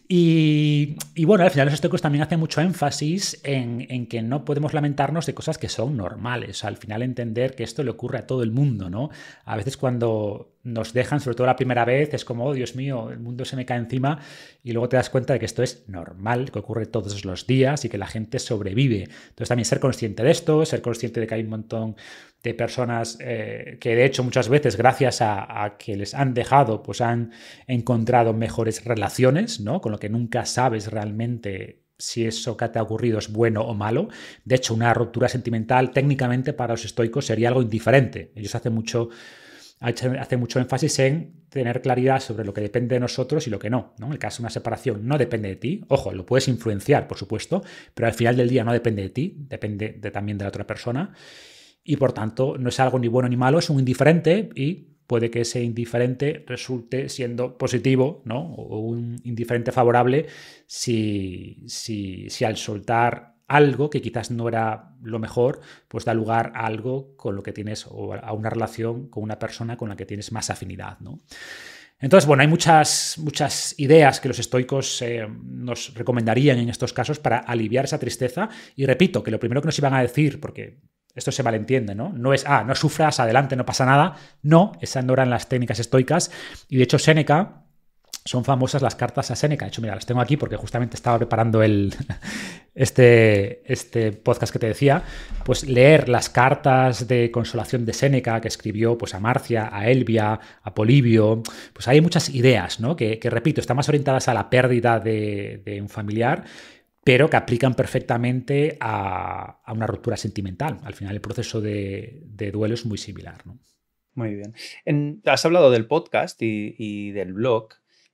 Y, bueno, al final los estoicos también hacen mucho énfasis en, que no podemos lamentarnos de cosas que son normales. al final entender que esto le ocurre a todo el mundo. ¿no? A veces cuando nos dejan, sobre todo la primera vez, es como, oh, Dios mío, el mundo se me cae encima y luego te das cuenta de que esto es normal, que ocurre todos los días y que la gente sobrevive. Entonces también ser consciente de esto, ser consciente de que hay un montón de personas eh, que de hecho muchas veces gracias a, a, que les han dejado, pues han encontrado mejores relaciones, ¿no? Con lo que nunca sabes realmente si eso que te ha ocurrido es bueno o malo. De hecho, una ruptura sentimental técnicamente para los estoicos sería algo indiferente. Ellos hace mucho hace mucho énfasis en tener claridad sobre lo que depende de nosotros y lo que no. En el caso de una separación no depende de ti, ojo, lo puedes influenciar, por supuesto, pero al final del día no depende de ti, depende también de la otra persona y por tanto no es algo ni bueno ni malo, es un indiferente y puede que ese indiferente resulte siendo positivo, ¿no? O un indiferente favorable si, si, si al soltar algo que quizás no era lo mejor, pues da lugar a algo con lo que tienes o a una relación con una persona con la que tienes más afinidad, ¿no? Entonces, bueno, hay muchas, muchas ideas que los estoicos eh, nos recomendarían en estos casos para aliviar esa tristeza. Y repito, que lo primero que nos iban a decir, porque esto se malentiende, ¿no? No es, ah, no sufras, adelante, no pasa nada. No, esas no eran las técnicas estoicas. Y de hecho, Séneca, son famosas las cartas a Séneca. De hecho, mira, las tengo aquí porque justamente estaba preparando el, este, este podcast que te decía. Pues leer las cartas de consolación de Séneca que escribió pues, a Marcia, a Elvia, a Polibio. Pues hay muchas ideas, ¿no? Que, repito, están más orientadas a la pérdida de, un familiar pero que aplican perfectamente a, una ruptura sentimental. Al final el proceso de, duelo es muy similar. ¿no? Muy bien. has hablado del podcast y del blog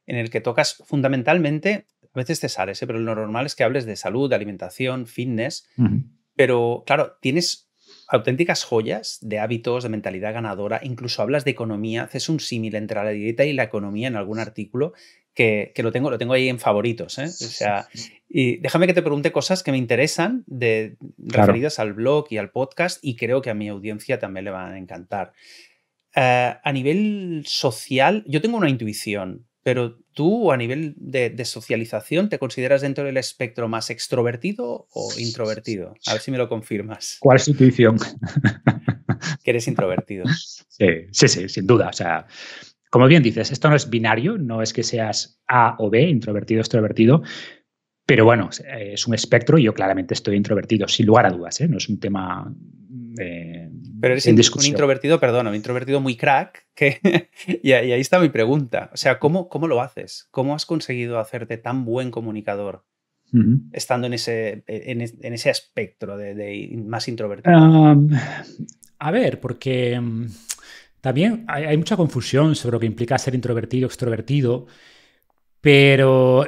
en el que tocas fundamentalmente, a veces te sales, ¿eh? pero lo normal es que hables de salud, de alimentación, fitness, pero claro, tienes auténticas joyas de hábitos, de mentalidad ganadora, incluso hablas de economía, haces un símil entre la dieta y la economía en algún artículo que, lo, tengo, lo tengo ahí en favoritos. ¿eh? O sea, y déjame que te pregunte cosas que me interesan referidas al blog y al podcast y creo que a mi audiencia también le van a encantar. Eh, a nivel social, yo tengo una intuición pero tú, a nivel de, socialización, ¿te consideras dentro del espectro más extrovertido o introvertido? A ver si me lo confirmas. ¿Cuál es tu que eres introvertido. Sí, sí, sin duda. O sea, como bien dices, esto no es binario, no es que seas A o B, introvertido, extrovertido, pero bueno, es un espectro y yo claramente estoy introvertido, sin lugar a dudas, ¿eh? no es un tema eh, pero eres un introvertido, perdón, un introvertido muy crack, que, y, ahí, está mi pregunta. O sea, ¿cómo, ¿cómo lo haces? ¿Cómo has conseguido hacerte tan buen comunicador? Estando en ese, en, ese espectro de, más introvertido. a ver, porque mm, también hay, mucha confusión sobre lo que implica ser introvertido, extrovertido, pero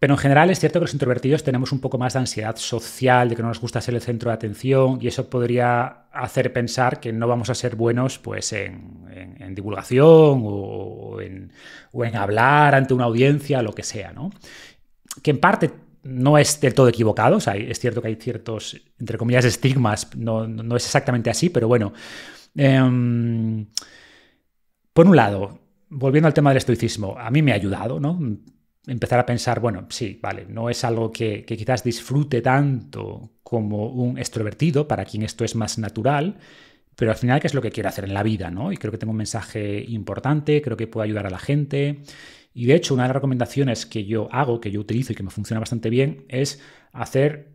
pero en general es cierto que los introvertidos tenemos un poco más de ansiedad social, de que no nos gusta ser el centro de atención, y eso podría hacer pensar que no vamos a ser buenos pues, en, divulgación o en, hablar ante una audiencia, lo que sea, ¿no? Que en parte no es del todo equivocado, es cierto que hay ciertos, entre comillas, estigmas, no, es exactamente así, pero bueno. Em, por un lado, volviendo al tema del estoicismo, a mí me ha ayudado, ¿no? empezar a pensar, bueno, sí, vale, no es algo que, quizás disfrute tanto como un extrovertido, para quien esto es más natural, pero al final, ¿qué es lo que quiero hacer en la vida? ¿no? Y creo que tengo un mensaje importante, creo que puedo ayudar a la gente. Y de hecho, una de las recomendaciones que yo hago, que yo utilizo y que me funciona bastante bien, es hacer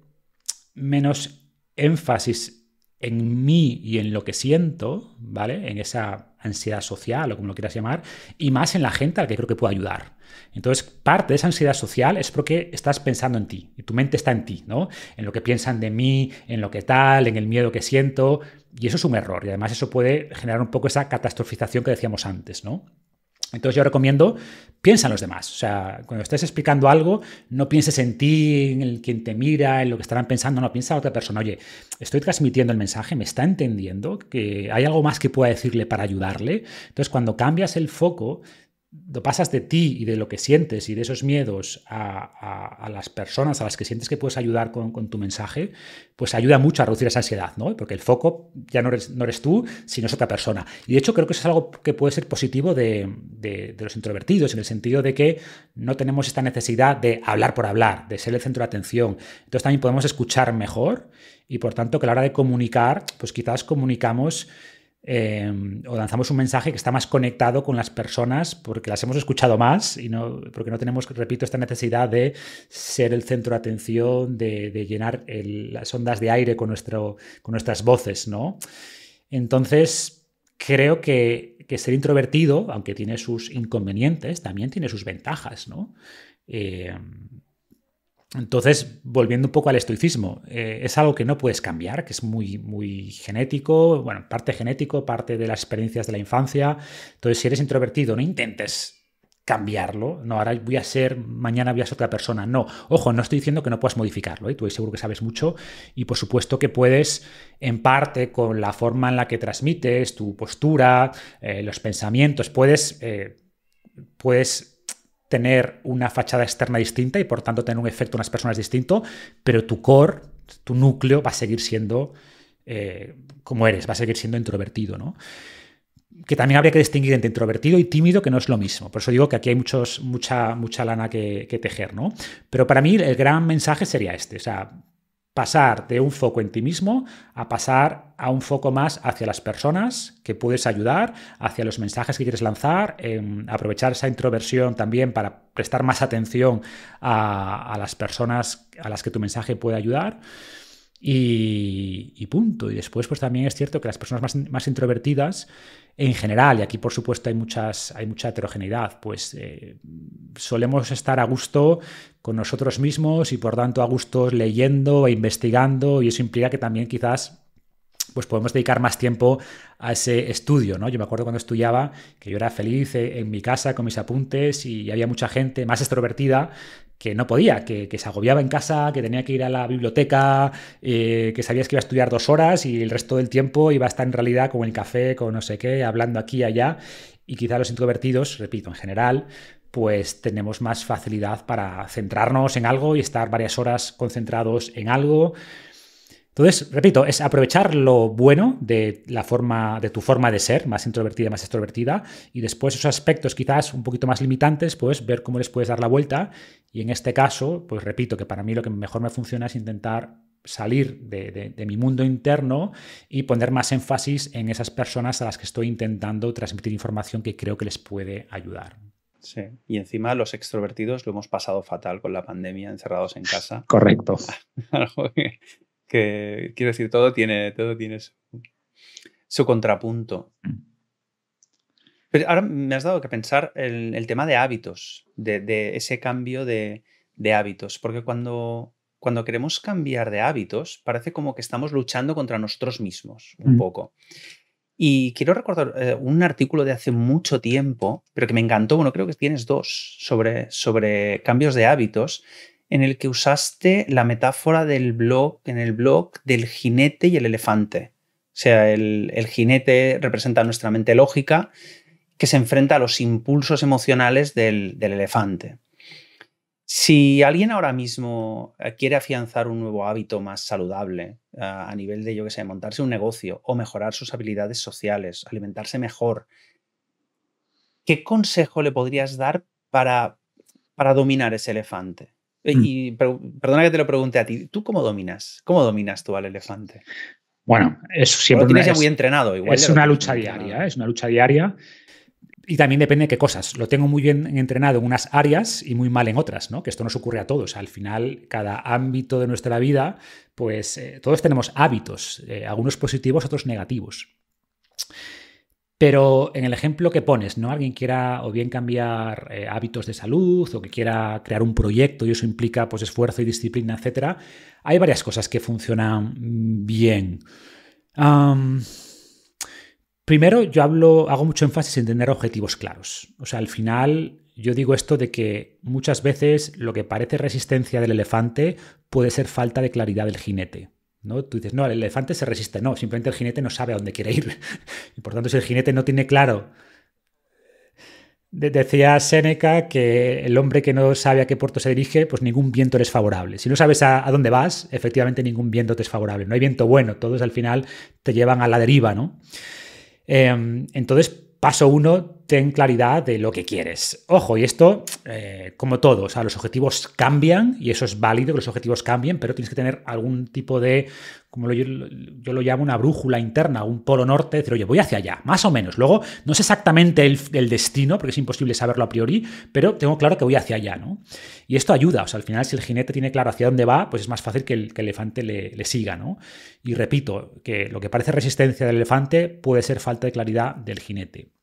menos énfasis en mí y en lo que siento, ¿vale? En esa ansiedad social o como lo quieras llamar, y más en la gente al que creo que puede ayudar. Entonces, parte de esa ansiedad social es porque estás pensando en ti, y tu mente está en ti, ¿no? En lo que piensan de mí, en lo que tal, en el miedo que siento, y eso es un error, y además eso puede generar un poco esa catastrofización que decíamos antes, ¿no? Entonces yo recomiendo piensa en los demás. O sea, cuando estés explicando algo, no pienses en ti, en el, quien te mira, en lo que estarán pensando, no, piensa en otra persona. Oye, estoy transmitiendo el mensaje, me está entendiendo, que hay algo más que pueda decirle para ayudarle. Entonces, cuando cambias el foco, lo pasas de ti y de lo que sientes y de esos miedos a, las personas a las que sientes que puedes ayudar con, tu mensaje, pues ayuda mucho a reducir esa ansiedad, ¿no? Porque el foco ya no eres, tú, sino es otra persona. Y de hecho creo que eso es algo que puede ser positivo de, de los introvertidos, en el sentido de que no tenemos esta necesidad de hablar por hablar, de ser el centro de atención. Entonces también podemos escuchar mejor y por tanto que a la hora de comunicar, pues quizás comunicamos Em, o lanzamos un mensaje que está más conectado con las personas porque las hemos escuchado más y no, porque no tenemos, repito, esta necesidad de ser el centro de atención, de, llenar las ondas de aire con, nuestro, con nuestras voces, ¿no? Entonces, creo que, ser introvertido, aunque tiene sus inconvenientes, también tiene sus ventajas, ¿no? Em, entonces, volviendo un poco al estoicismo, eh, es algo que no puedes cambiar, que es muy, muy genético, bueno, parte genético, parte de las experiencias de la infancia. Entonces, si eres introvertido, no intentes cambiarlo, no, ahora voy a ser, mañana voy a ser otra persona, no, ojo, no estoy diciendo que no puedas modificarlo, y ¿eh? tú seguro que sabes mucho y por supuesto que puedes, en parte, con la forma en la que transmites, tu postura, eh, los pensamientos, puedes, puedes tener una fachada externa distinta y por tanto tener un efecto en las personas distinto, pero tu core, tu núcleo va a seguir siendo eh, como eres, va a seguir siendo introvertido, ¿no? Que también habría que distinguir entre introvertido y tímido, que no es lo mismo. Por eso digo que aquí hay muchos, mucha, mucha lana que, tejer, ¿no? Pero para mí el gran mensaje sería este, o sea, pasar de un foco en ti mismo a pasar a un foco más hacia las personas que puedes ayudar, hacia los mensajes que quieres lanzar, em, aprovechar esa introversión también para prestar más atención a, las personas a las que tu mensaje puede ayudar. Y, punto. Y después, pues también es cierto que las personas más, más introvertidas en general, y aquí por supuesto hay, muchas, hay mucha heterogeneidad, pues eh, solemos estar a gusto con nosotros mismos y por tanto a gusto leyendo e investigando, y eso implica que también quizás pues podemos dedicar más tiempo a ese estudio, ¿no? Yo me acuerdo cuando estudiaba que yo era feliz en mi casa con mis apuntes y había mucha gente más extrovertida que no podía, que, se agobiaba en casa, que tenía que ir a la biblioteca, eh, que sabías que iba a estudiar dos horas y el resto del tiempo iba a estar en realidad con el café, con no sé qué, hablando aquí y allá. Y quizá los introvertidos, repito, en general, pues tenemos más facilidad para centrarnos en algo y estar varias horas concentrados en algo entonces, repito, es aprovechar lo bueno de, la forma, de tu forma de ser, más introvertida, más extrovertida, y después esos aspectos quizás un poquito más limitantes, pues ver cómo les puedes dar la vuelta. Y en este caso, pues repito, que para mí lo que mejor me funciona es intentar salir de, de, mi mundo interno y poner más énfasis en esas personas a las que estoy intentando transmitir información que creo que les puede ayudar. Sí, y encima los extrovertidos lo hemos pasado fatal con la pandemia, encerrados en casa. Correcto. quiero decir, todo tiene, todo su, contrapunto. Mm. Pero ahora me has dado que pensar el, el tema de hábitos, de, ese cambio de, hábitos, porque cuando, cuando queremos cambiar de hábitos, parece como que estamos luchando contra nosotros mismos un mm. poco. Y quiero recordar eh, un artículo de hace mucho tiempo, pero que me encantó, bueno, creo que tienes dos, sobre, sobre cambios de hábitos, en el que usaste la metáfora del blog, en el blog del jinete y el elefante. O sea, el, jinete representa nuestra mente lógica que se enfrenta a los impulsos emocionales del, elefante. Si alguien ahora mismo eh, quiere afianzar un nuevo hábito más saludable eh, a nivel de, yo que sé, montarse un negocio o mejorar sus habilidades sociales, alimentarse mejor, ¿qué consejo le podrías dar para, para dominar ese elefante? Eh, mm. Y perdona que te lo pregunte a ti, ¿tú cómo dominas? ¿Cómo dominas tú al elefante? Bueno, eso siempre. tienes es, muy entrenado, Es una lucha diaria, ¿eh? es una lucha diaria. Y también depende de qué cosas. Lo tengo muy bien entrenado en unas áreas y muy mal en otras, ¿no? Que esto nos ocurre a todos. Al final, cada ámbito de nuestra vida, pues eh, todos tenemos hábitos, algunos positivos, otros negativos. Pero en el ejemplo que pones, ¿no? Alguien quiera o bien cambiar eh, hábitos de salud o que quiera crear un proyecto y eso implica pues, esfuerzo y disciplina, etc. Hay varias cosas que funcionan bien. primero, yo hablo, hago mucho énfasis en tener objetivos claros. O sea, al final yo digo esto de que muchas veces lo que parece resistencia del elefante puede ser falta de claridad del jinete. ¿no? Tú dices, no, el elefante se resiste, no, simplemente el jinete no sabe a dónde quiere ir. Y por tanto, si el jinete no tiene claro... decía Séneca que el hombre que no sabe a qué puerto se dirige, pues ningún viento es favorable. Si no sabes a, dónde vas, efectivamente ningún viento te es favorable. No hay viento bueno, todos al final te llevan a la deriva, ¿no? Em, entonces, Paso uno, ten claridad de lo que quieres. Ojo, y esto, eh, como todo, o los objetivos cambian y eso es válido que los objetivos cambien, pero tienes que tener algún tipo de, como yo, lo llamo, una brújula interna, un polo norte, decir, oye, voy hacia allá, más o menos. Luego, no sé exactamente el, destino, porque es imposible saberlo a priori, pero tengo claro que voy hacia allá, ¿no? Y esto ayuda, o sea, al final, si el jinete tiene claro hacia dónde va, pues es más fácil que el, elefante le, le siga, ¿no? Y repito, que lo que parece resistencia del elefante puede ser falta de claridad del jinete.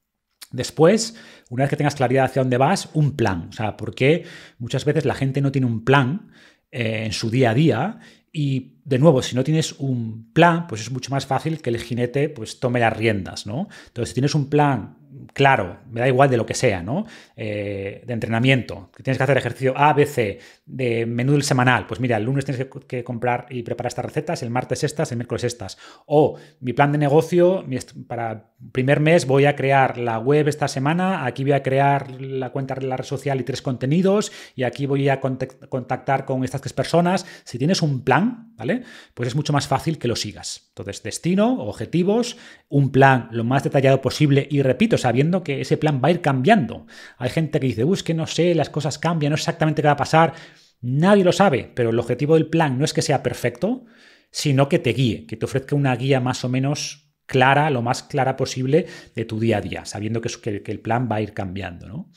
Después, una vez que tengas claridad hacia dónde vas, un plan. O sea, porque muchas veces la gente no tiene un plan eh, en su día a día y de nuevo, si no tienes un plan, pues es mucho más fácil que el jinete pues, tome las riendas, ¿no? Entonces, si tienes un plan claro, me da igual de lo que sea, ¿no? Eh, de entrenamiento, que tienes que hacer ejercicio A, B, C, de menú del semanal. Pues mira, el lunes tienes que, comprar y preparar estas recetas, el martes estas, el miércoles estas. O mi plan de negocio, para primer mes voy a crear la web esta semana, aquí voy a crear la cuenta de la red social y tres contenidos, y aquí voy a contactar con estas tres personas. Si tienes un plan, ¿vale? Pues es mucho más fácil que lo sigas. Entonces, destino, objetivos, un plan lo más detallado posible y repito, sabiendo que ese plan va a ir cambiando. Hay gente que dice, uy, es que no sé, las cosas cambian, no sé exactamente qué va a pasar. Nadie lo sabe, pero el objetivo del plan no es que sea perfecto, sino que te guíe, que te ofrezca una guía más o menos clara, lo más clara posible de tu día a día, sabiendo que, el plan va a ir cambiando.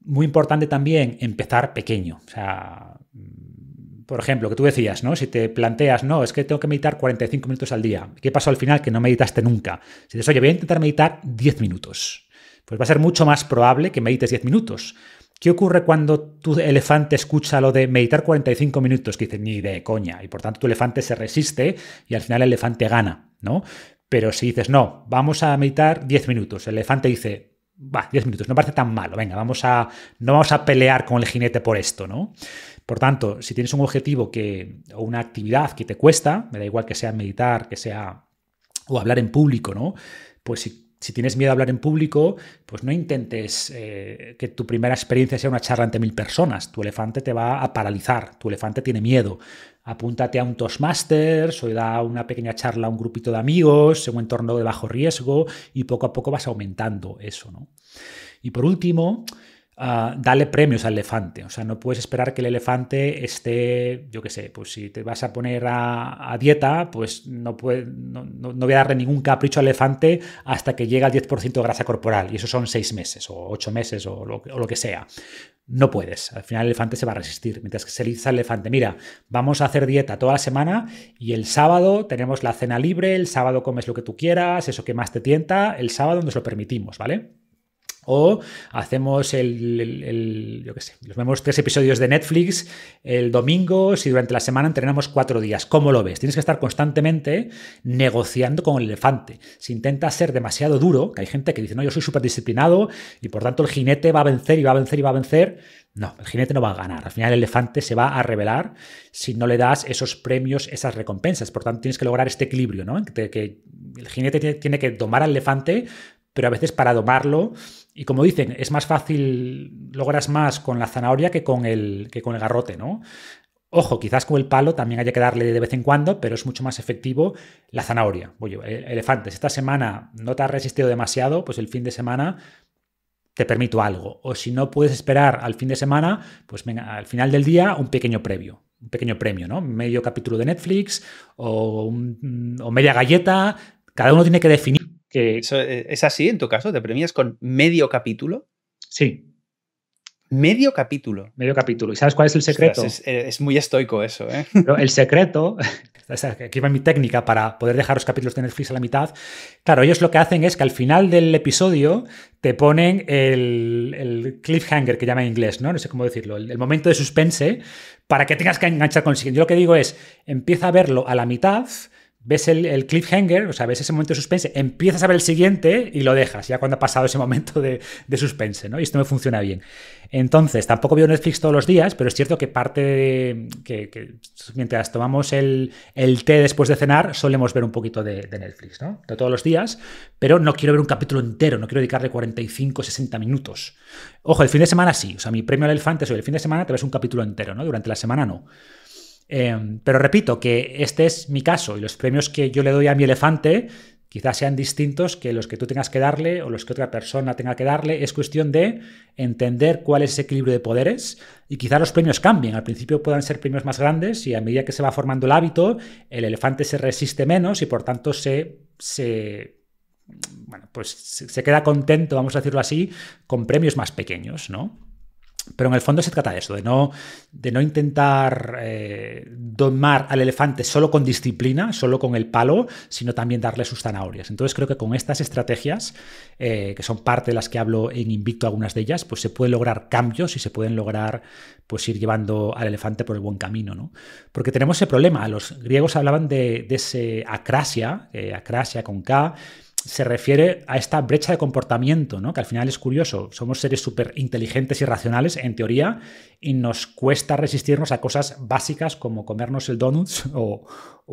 Muy importante también empezar pequeño. O sea, por ejemplo, que tú decías, ¿no? Si te planteas, no, es que tengo que meditar 45 minutos al día. ¿Qué pasó al final que no meditaste nunca? Si dices, oye, voy a intentar meditar 10 minutos, pues va a ser mucho más probable que medites 10 minutos. ¿Qué ocurre cuando tu elefante escucha lo de meditar 45 minutos? Que dice, ni de coña. Y por tanto tu elefante se resiste y al final el elefante gana, ¿no? Pero si dices, no, vamos a meditar 10 minutos, el elefante dice, va, 10 minutos, no parece tan malo, venga, vamos a, no vamos a pelear con el jinete por esto, ¿no? Por tanto, si tienes un objetivo que, o una actividad que te cuesta, me da igual que sea meditar, que sea, o hablar en público, ¿no? Pues si si tienes miedo a hablar en público, pues no intentes eh, que tu primera experiencia sea una charla ante mil personas. Tu elefante te va a paralizar, tu elefante tiene miedo. Apúntate a un Toastmasters o da una pequeña charla a un grupito de amigos en un entorno de bajo riesgo y poco a poco vas aumentando eso. ¿no? Y por último, dale premios al elefante. O sea, no puedes esperar que el elefante esté, yo qué sé, pues si te vas a poner a, dieta, pues no, puede, no, voy a darle ningún capricho al elefante hasta que llegue al 10% de grasa corporal. Y eso son seis meses o ocho meses o lo, o lo, que sea. No puedes. Al final el elefante se va a resistir. Mientras que se le dice al elefante, mira, vamos a hacer dieta toda la semana y el sábado tenemos la cena libre, el sábado comes lo que tú quieras, eso que más te tienta, el sábado nos lo permitimos, ¿vale? O hacemos el, yo sé, los vemos tres episodios de Netflix el domingo, si durante la semana entrenamos cuatro días. ¿Cómo lo ves? Tienes que estar constantemente negociando con el elefante. Si intentas ser demasiado duro, que hay gente que dice, no, yo soy súper disciplinado y por tanto el jinete va a vencer y va a vencer y va a vencer, no, el jinete no va a ganar. Al final el elefante se va a revelar si no le das esos premios, esas recompensas. Por tanto, tienes que lograr este equilibrio, ¿no? Que, que el jinete tiene, tiene que domar al elefante, pero a veces para domarlo y como dicen, es más fácil, logras más con la zanahoria que con el, que con el garrote, ¿no? Ojo, quizás con el palo también haya que darle de vez en cuando, pero es mucho más efectivo la zanahoria. Oye, eh, elefantes, esta semana no te has resistido demasiado, pues el fin de semana te permito algo. O si no puedes esperar al fin de semana, pues venga, al final del día un pequeño premio. Un pequeño premio, ¿no? Medio capítulo de Netflix o media galleta. Cada uno tiene que definir eso eh, ¿Es así en tu caso? ¿Te premias con medio capítulo? Sí. Medio capítulo. Medio capítulo. ¿Y sabes cuál es el secreto? Eh, es, muy estoico eso, ¿eh? el secreto, aquí va mi técnica para poder dejar los capítulos de Netflix a la mitad. Claro, ellos lo que hacen es que al final del episodio te ponen el, el cliffhanger que llama en inglés, ¿no? No sé cómo decirlo, el, momento de suspense para que tengas que enganchar con el siguiente. Yo lo que digo es, empieza a verlo a la mitad ves el, cliffhanger, o sea, ves ese momento de suspense, empiezas a ver el siguiente y lo dejas, ya cuando ha pasado ese momento de, suspense, ¿no? Y esto me funciona bien. Entonces, tampoco veo Netflix todos los días, pero es cierto que parte de. que, mientras tomamos el, té después de cenar, solemos ver un poquito de, de, Netflix, ¿no? todos los días, pero no quiero ver un capítulo entero, no quiero dedicarle 45, 60 minutos. Ojo, el fin de semana sí, o sea, mi premio al elefante es el fin de semana te ves un capítulo entero, ¿no? Durante la semana no. Em, pero repito que este es mi caso y los premios que yo le doy a mi elefante quizás sean distintos que los que tú tengas que darle o los que otra persona tenga que darle. Es cuestión de entender cuál es ese equilibrio de poderes y quizás los premios cambien. Al principio puedan ser premios más grandes y a medida que se va formando el hábito, el elefante se resiste menos y por tanto se, se bueno, pues se queda contento, vamos a decirlo así, con premios más pequeños, ¿no? Pero en el fondo se trata de eso, de no, de no intentar eh, domar al elefante solo con disciplina, solo con el palo, sino también darle sus zanahorias. Entonces creo que con estas estrategias, eh, que son parte de las que hablo en Invicto, algunas de ellas, pues se pueden lograr cambios y se pueden lograr pues ir llevando al elefante por el buen camino. ¿no? Porque tenemos ese problema. Los griegos hablaban de, ese acrasia, eh, acrasia con K, se refiere a esta brecha de comportamiento, ¿no? que al final es curioso. Somos seres súper inteligentes y racionales, en teoría, y nos cuesta resistirnos a cosas básicas como comernos el donuts o,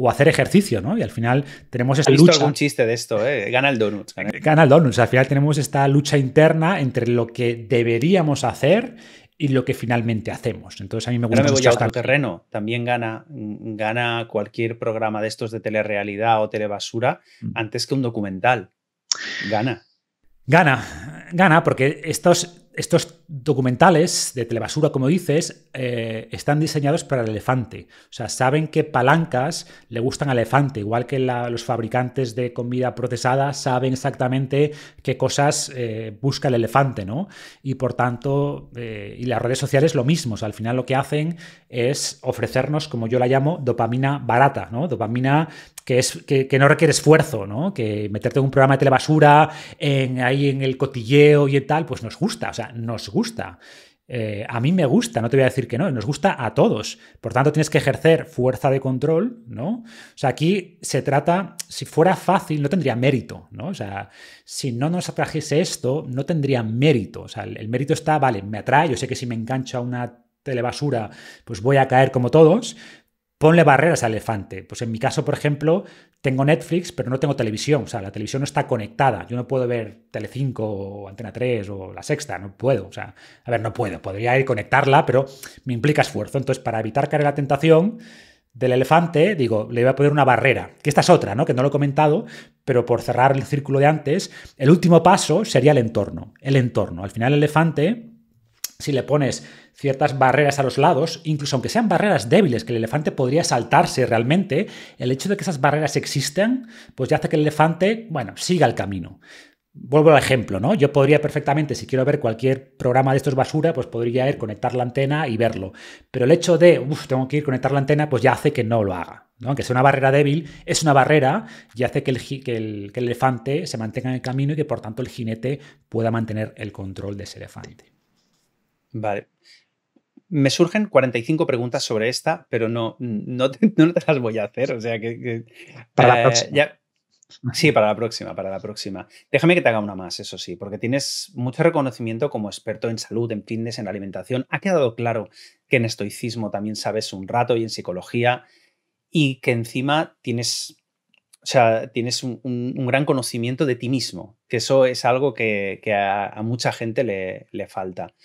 hacer ejercicio, ¿no? Y al final tenemos esta lucha... algún chiste de esto, ¿eh? Gana el donuts. gana el donuts. Al final tenemos esta lucha interna entre lo que deberíamos hacer y lo que finalmente hacemos. Entonces a mí me gusta Ahora me voy a otro terreno. También gana, gana cualquier programa de estos de telerealidad o telebasura mm. antes que un documental. Gana. Gana, gana, porque estos estos documentales de telebasura, como dices, eh, están diseñados para el elefante. O sea, saben que palancas le gustan al elefante, igual que los fabricantes de comida procesada saben exactamente qué cosas eh, busca el elefante, ¿no? Y por tanto, eh, y las redes sociales lo mismo. al final lo que hacen es ofrecernos, como yo la llamo, dopamina barata, ¿no? Dopamina que, es, que, no requiere esfuerzo, ¿no? Que meterte en un programa de telebasura, en, ahí en el cotilleo y tal, pues nos gusta. O sea, nos gusta. Eh, a mí me gusta, no te voy a decir que no, nos gusta a todos. Por tanto, tienes que ejercer fuerza de control, ¿no? O sea, aquí se trata, si fuera fácil, no tendría mérito, ¿no? O sea, si no nos atrajese esto, no tendría mérito. O sea, el, el mérito está, vale, me atrae, yo sé que si me engancho a una telebasura, pues voy a caer como todos, Ponle barreras al elefante. Pues en mi caso, por ejemplo, tengo Netflix, pero no tengo televisión. O sea, la televisión no está conectada. Yo no puedo ver Telecinco o Antena 3 o La Sexta. No puedo. O sea, a ver, no puedo. Podría ir a conectarla, pero me implica esfuerzo. Entonces, para evitar caer en la tentación del elefante, digo, le voy a poner una barrera. Que esta es otra, ¿no? Que no lo he comentado, pero por cerrar el círculo de antes, el último paso sería el entorno. El entorno. Al final, el elefante si le pones ciertas barreras a los lados, incluso aunque sean barreras débiles que el elefante podría saltarse realmente, el hecho de que esas barreras existan, pues ya hace que el elefante, bueno, siga el camino. Vuelvo al ejemplo, ¿no? Yo podría perfectamente, si quiero ver cualquier programa de estos basura, pues podría ir, conectar la antena y verlo. Pero el hecho de, uff, tengo que ir, conectar la antena, pues ya hace que no lo haga. Aunque sea una barrera débil, es una barrera y hace que el elefante se mantenga en el camino y que por tanto el jinete pueda mantener el control de ese elefante. Vale. Me surgen 45 preguntas sobre esta, pero no, no, te, las voy a hacer. O sea que. para la eh, próxima. sí, para la próxima, para la próxima. Déjame que te haga una más, eso sí, porque tienes mucho reconocimiento como experto en salud, en fitness, en alimentación. Ha quedado claro que en estoicismo también sabes un rato y en psicología, y que encima tienes o sea, tienes un, gran conocimiento de ti mismo, que eso es algo que, a, mucha gente le, le, falta.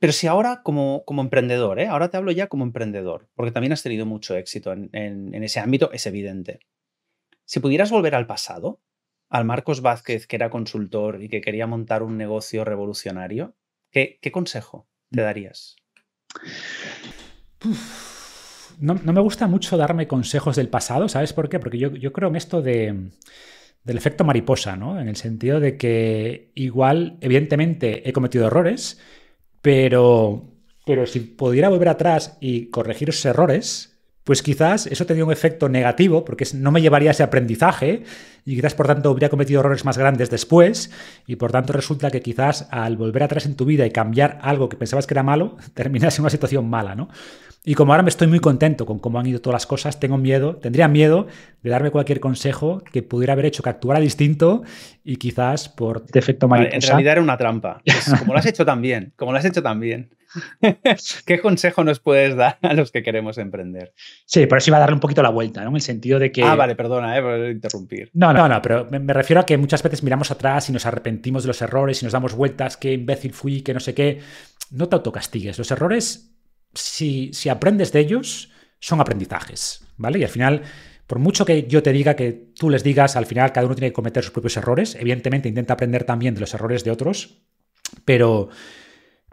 Pero si ahora como, emprendedor, ¿eh? ahora te hablo ya como emprendedor, porque también has tenido mucho éxito en, ese ámbito, es evidente. Si pudieras volver al pasado, al Marcos Vázquez, que era consultor y que quería montar un negocio revolucionario, ¿qué, qué consejo te darías? No, me gusta mucho darme consejos del pasado, ¿sabes por qué? Porque yo, creo en esto del efecto mariposa, ¿no? En el sentido de que igual, evidentemente, he cometido errores, pero, pero si pudiera volver atrás y corregir esos errores, pues quizás eso tendría un efecto negativo, porque no me llevaría ese aprendizaje y quizás por tanto habría cometido errores más grandes después y por tanto resulta que quizás al volver atrás en tu vida y cambiar algo que pensabas que era malo, terminas en una situación mala, ¿no? Y como ahora me estoy muy contento con cómo han ido todas las cosas, tengo miedo, tendría miedo de darme cualquier consejo que pudiera haber hecho que actuara distinto y quizás por defecto mariposa. en realidad era una trampa. Pues como lo has hecho también, como lo has hecho también. ¿Qué consejo nos puedes dar a los que queremos emprender? Sí, pero eso iba a darle un poquito la vuelta, ¿no? En el sentido de que. Ah, vale, perdona, eh, por interrumpir. No, no, no, no, pero me, refiero a que muchas veces miramos atrás y nos arrepentimos de los errores y nos damos vueltas, qué imbécil fui, que no sé qué. No te autocastigues. Los errores, si, si aprendes de ellos, son aprendizajes, ¿vale? Y al final por mucho que yo te diga que tú les digas, al final cada uno tiene que cometer sus propios errores. Evidentemente, intenta aprender también de los errores de otros, pero,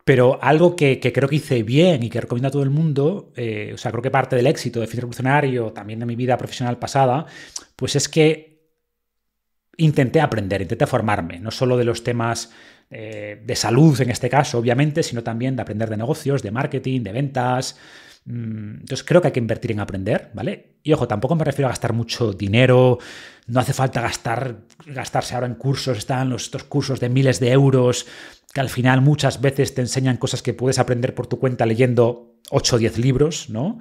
pero algo que, creo que hice bien y que recomiendo a todo el mundo, eh, o sea, creo que parte del éxito de Fin Revolucionario, también de mi vida profesional pasada, pues es que intenté aprender, intenté formarme, no solo de los temas eh, de salud en este caso, obviamente, sino también de aprender de negocios, de marketing, de ventas. Mm, entonces creo que hay que invertir en aprender, ¿vale? Y ojo, tampoco me refiero a gastar mucho dinero, no hace falta gastar, gastarse ahora en cursos, están los, estos cursos de miles de euros, que al final muchas veces te enseñan cosas que puedes aprender por tu cuenta leyendo 8 o 10 libros, ¿no?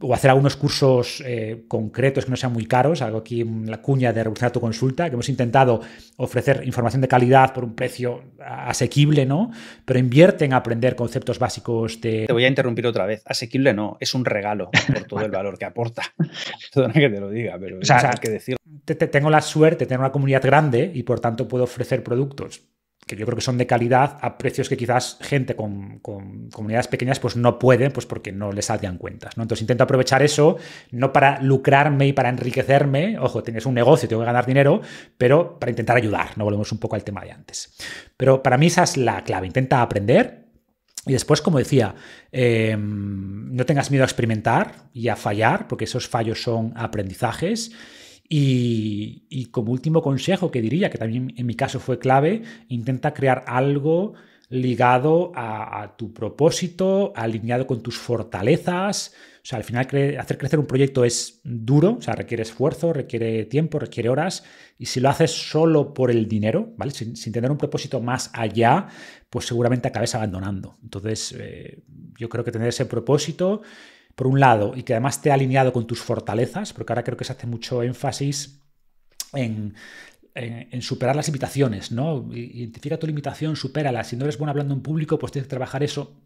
o hacer algunos cursos eh, concretos que no sean muy caros, algo aquí en la cuña de revolucionar tu consulta, que hemos intentado ofrecer información de calidad por un precio asequible, ¿no? Pero invierte en aprender conceptos básicos de... Te voy a interrumpir otra vez. Asequible no, es un regalo por todo el valor que aporta. Perdona que te lo diga, pero o que decir. tengo la suerte de tener una comunidad grande y por tanto puedo ofrecer productos que yo creo que son de calidad a precios que quizás gente con, comunidades pequeñas pues no pueden pues porque no les salgan cuentas. ¿no? Entonces intento aprovechar eso, no para lucrarme y para enriquecerme, ojo, tienes un negocio, tengo que ganar dinero, pero para intentar ayudar, no volvemos un poco al tema de antes. Pero para mí esa es la clave, intenta aprender, y después, como decía, em, no tengas miedo a experimentar y a fallar, porque esos fallos son aprendizajes. Y, como último consejo que diría, que también en mi caso fue clave, intenta crear algo ligado a, tu propósito, alineado con tus fortalezas. O sea, al final hacer crecer un proyecto es duro, o sea, requiere esfuerzo, requiere tiempo, requiere horas. Y si lo haces solo por el dinero, ¿vale? Sin, tener un propósito más allá, pues seguramente acabes abandonando. Entonces, eh, yo creo que tener ese propósito por un lado, y que además te ha alineado con tus fortalezas, porque ahora creo que se hace mucho énfasis en, en, superar las limitaciones. ¿no? Identifica tu limitación, supérala. Si no eres bueno hablando en público, pues tienes que trabajar eso.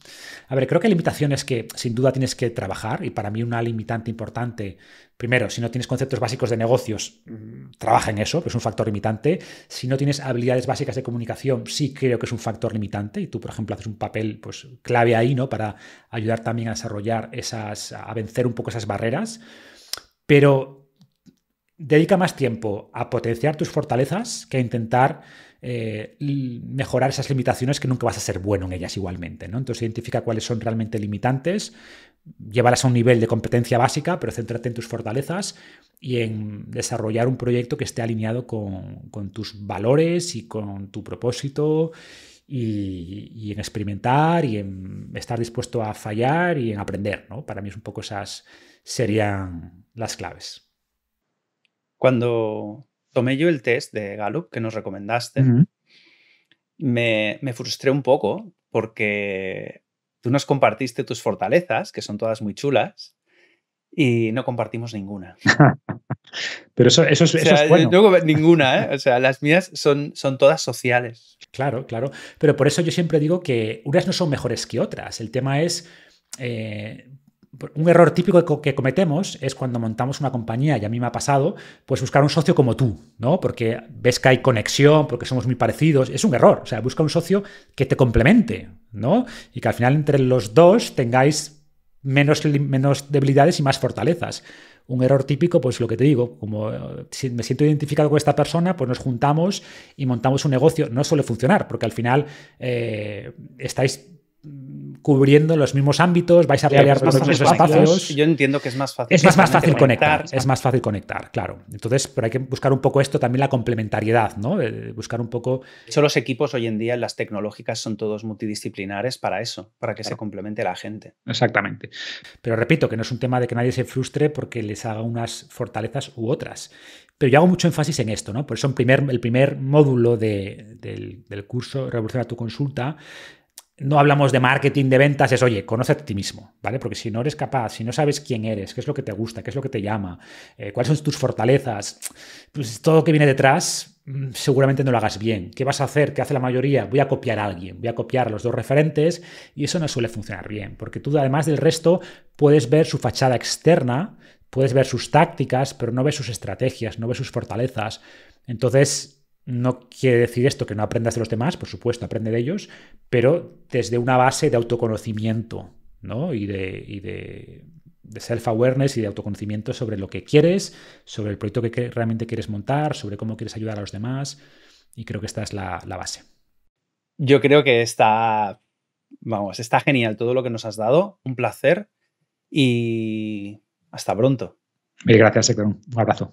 A ver, creo que limitación limitaciones que sin duda tienes que trabajar y para mí una limitante importante, primero, si no tienes conceptos básicos de negocios, mm, trabaja en eso, que es un factor limitante. Si no tienes habilidades básicas de comunicación, sí creo que es un factor limitante y tú, por ejemplo, haces un papel pues, clave ahí, ¿no? Para ayudar también a desarrollar esas, a vencer un poco esas barreras. Pero dedica más tiempo a potenciar tus fortalezas que a intentar eh, mejorar esas limitaciones que nunca vas a ser bueno en ellas igualmente. ¿no? Entonces identifica cuáles son realmente limitantes, llevarlas a un nivel de competencia básica, pero céntrate en tus fortalezas y en desarrollar un proyecto que esté alineado con, tus valores y con tu propósito. Y, en experimentar y en estar dispuesto a fallar y en aprender. ¿no? Para mí es un poco esas serían las claves. Cuando tomé yo el test de Gallup que nos recomendaste, me, frustré un poco porque tú nos compartiste tus fortalezas, que son todas muy chulas, y no compartimos ninguna. Pero eso, es, bueno. ninguna, ¿eh? O sea, las mías son, son todas sociales. Claro, claro. Pero por eso yo siempre digo que unas no son mejores que otras. El tema es... Eh, un error típico que cometemos es cuando montamos una compañía, y a mí me ha pasado, pues buscar un socio como tú, ¿no? Porque ves que hay conexión, porque somos muy parecidos, es un error, o sea, busca un socio que te complemente, ¿no? Y que al final entre los dos tengáis menos, menos debilidades y más fortalezas. Un error típico, pues lo que te digo, como eh, me siento identificado con esta persona, pues nos juntamos y montamos un negocio. No suele funcionar, porque al final eh, estáis Mm, cubriendo los mismos ámbitos, vais a pelear los mismos espacios. Yo entiendo que es más fácil. Es más, fácil conectar, es más fácil conectar, claro. Entonces, pero hay que buscar un poco esto, también la complementariedad, ¿no? Eh, buscar un poco... Son los equipos hoy en día, las tecnológicas, son todos multidisciplinares para eso, para que se complemente la gente. Exactamente. Pero repito, que no es un tema de que nadie se frustre porque les haga unas fortalezas u otras. Pero yo hago mucho énfasis en esto, ¿no? Por eso el primer módulo del, del curso Revoluciona tu consulta no hablamos de marketing, de ventas, es, oye, conoce a ti mismo, ¿vale? Porque si no eres capaz, si no sabes quién eres, qué es lo que te gusta, qué es lo que te llama, eh, cuáles son tus fortalezas, pues todo lo que viene detrás mm, seguramente no lo hagas bien. ¿Qué vas a hacer? ¿Qué hace la mayoría? Voy a copiar a alguien, voy a copiar a los dos referentes y eso no suele funcionar bien, porque tú además del resto puedes ver su fachada externa, puedes ver sus tácticas, pero no ves sus estrategias, no ves sus fortalezas. Entonces, no quiere decir esto que no aprendas de los demás, por supuesto, aprende de ellos, pero desde una base de autoconocimiento ¿no? y de, de, self-awareness y de autoconocimiento sobre lo que quieres, sobre el proyecto que realmente quieres montar, sobre cómo quieres ayudar a los demás. Y creo que esta es la, base. Yo creo que está, vamos, está genial todo lo que nos has dado. Un placer y hasta pronto. Mil gracias, Héctor. Un abrazo.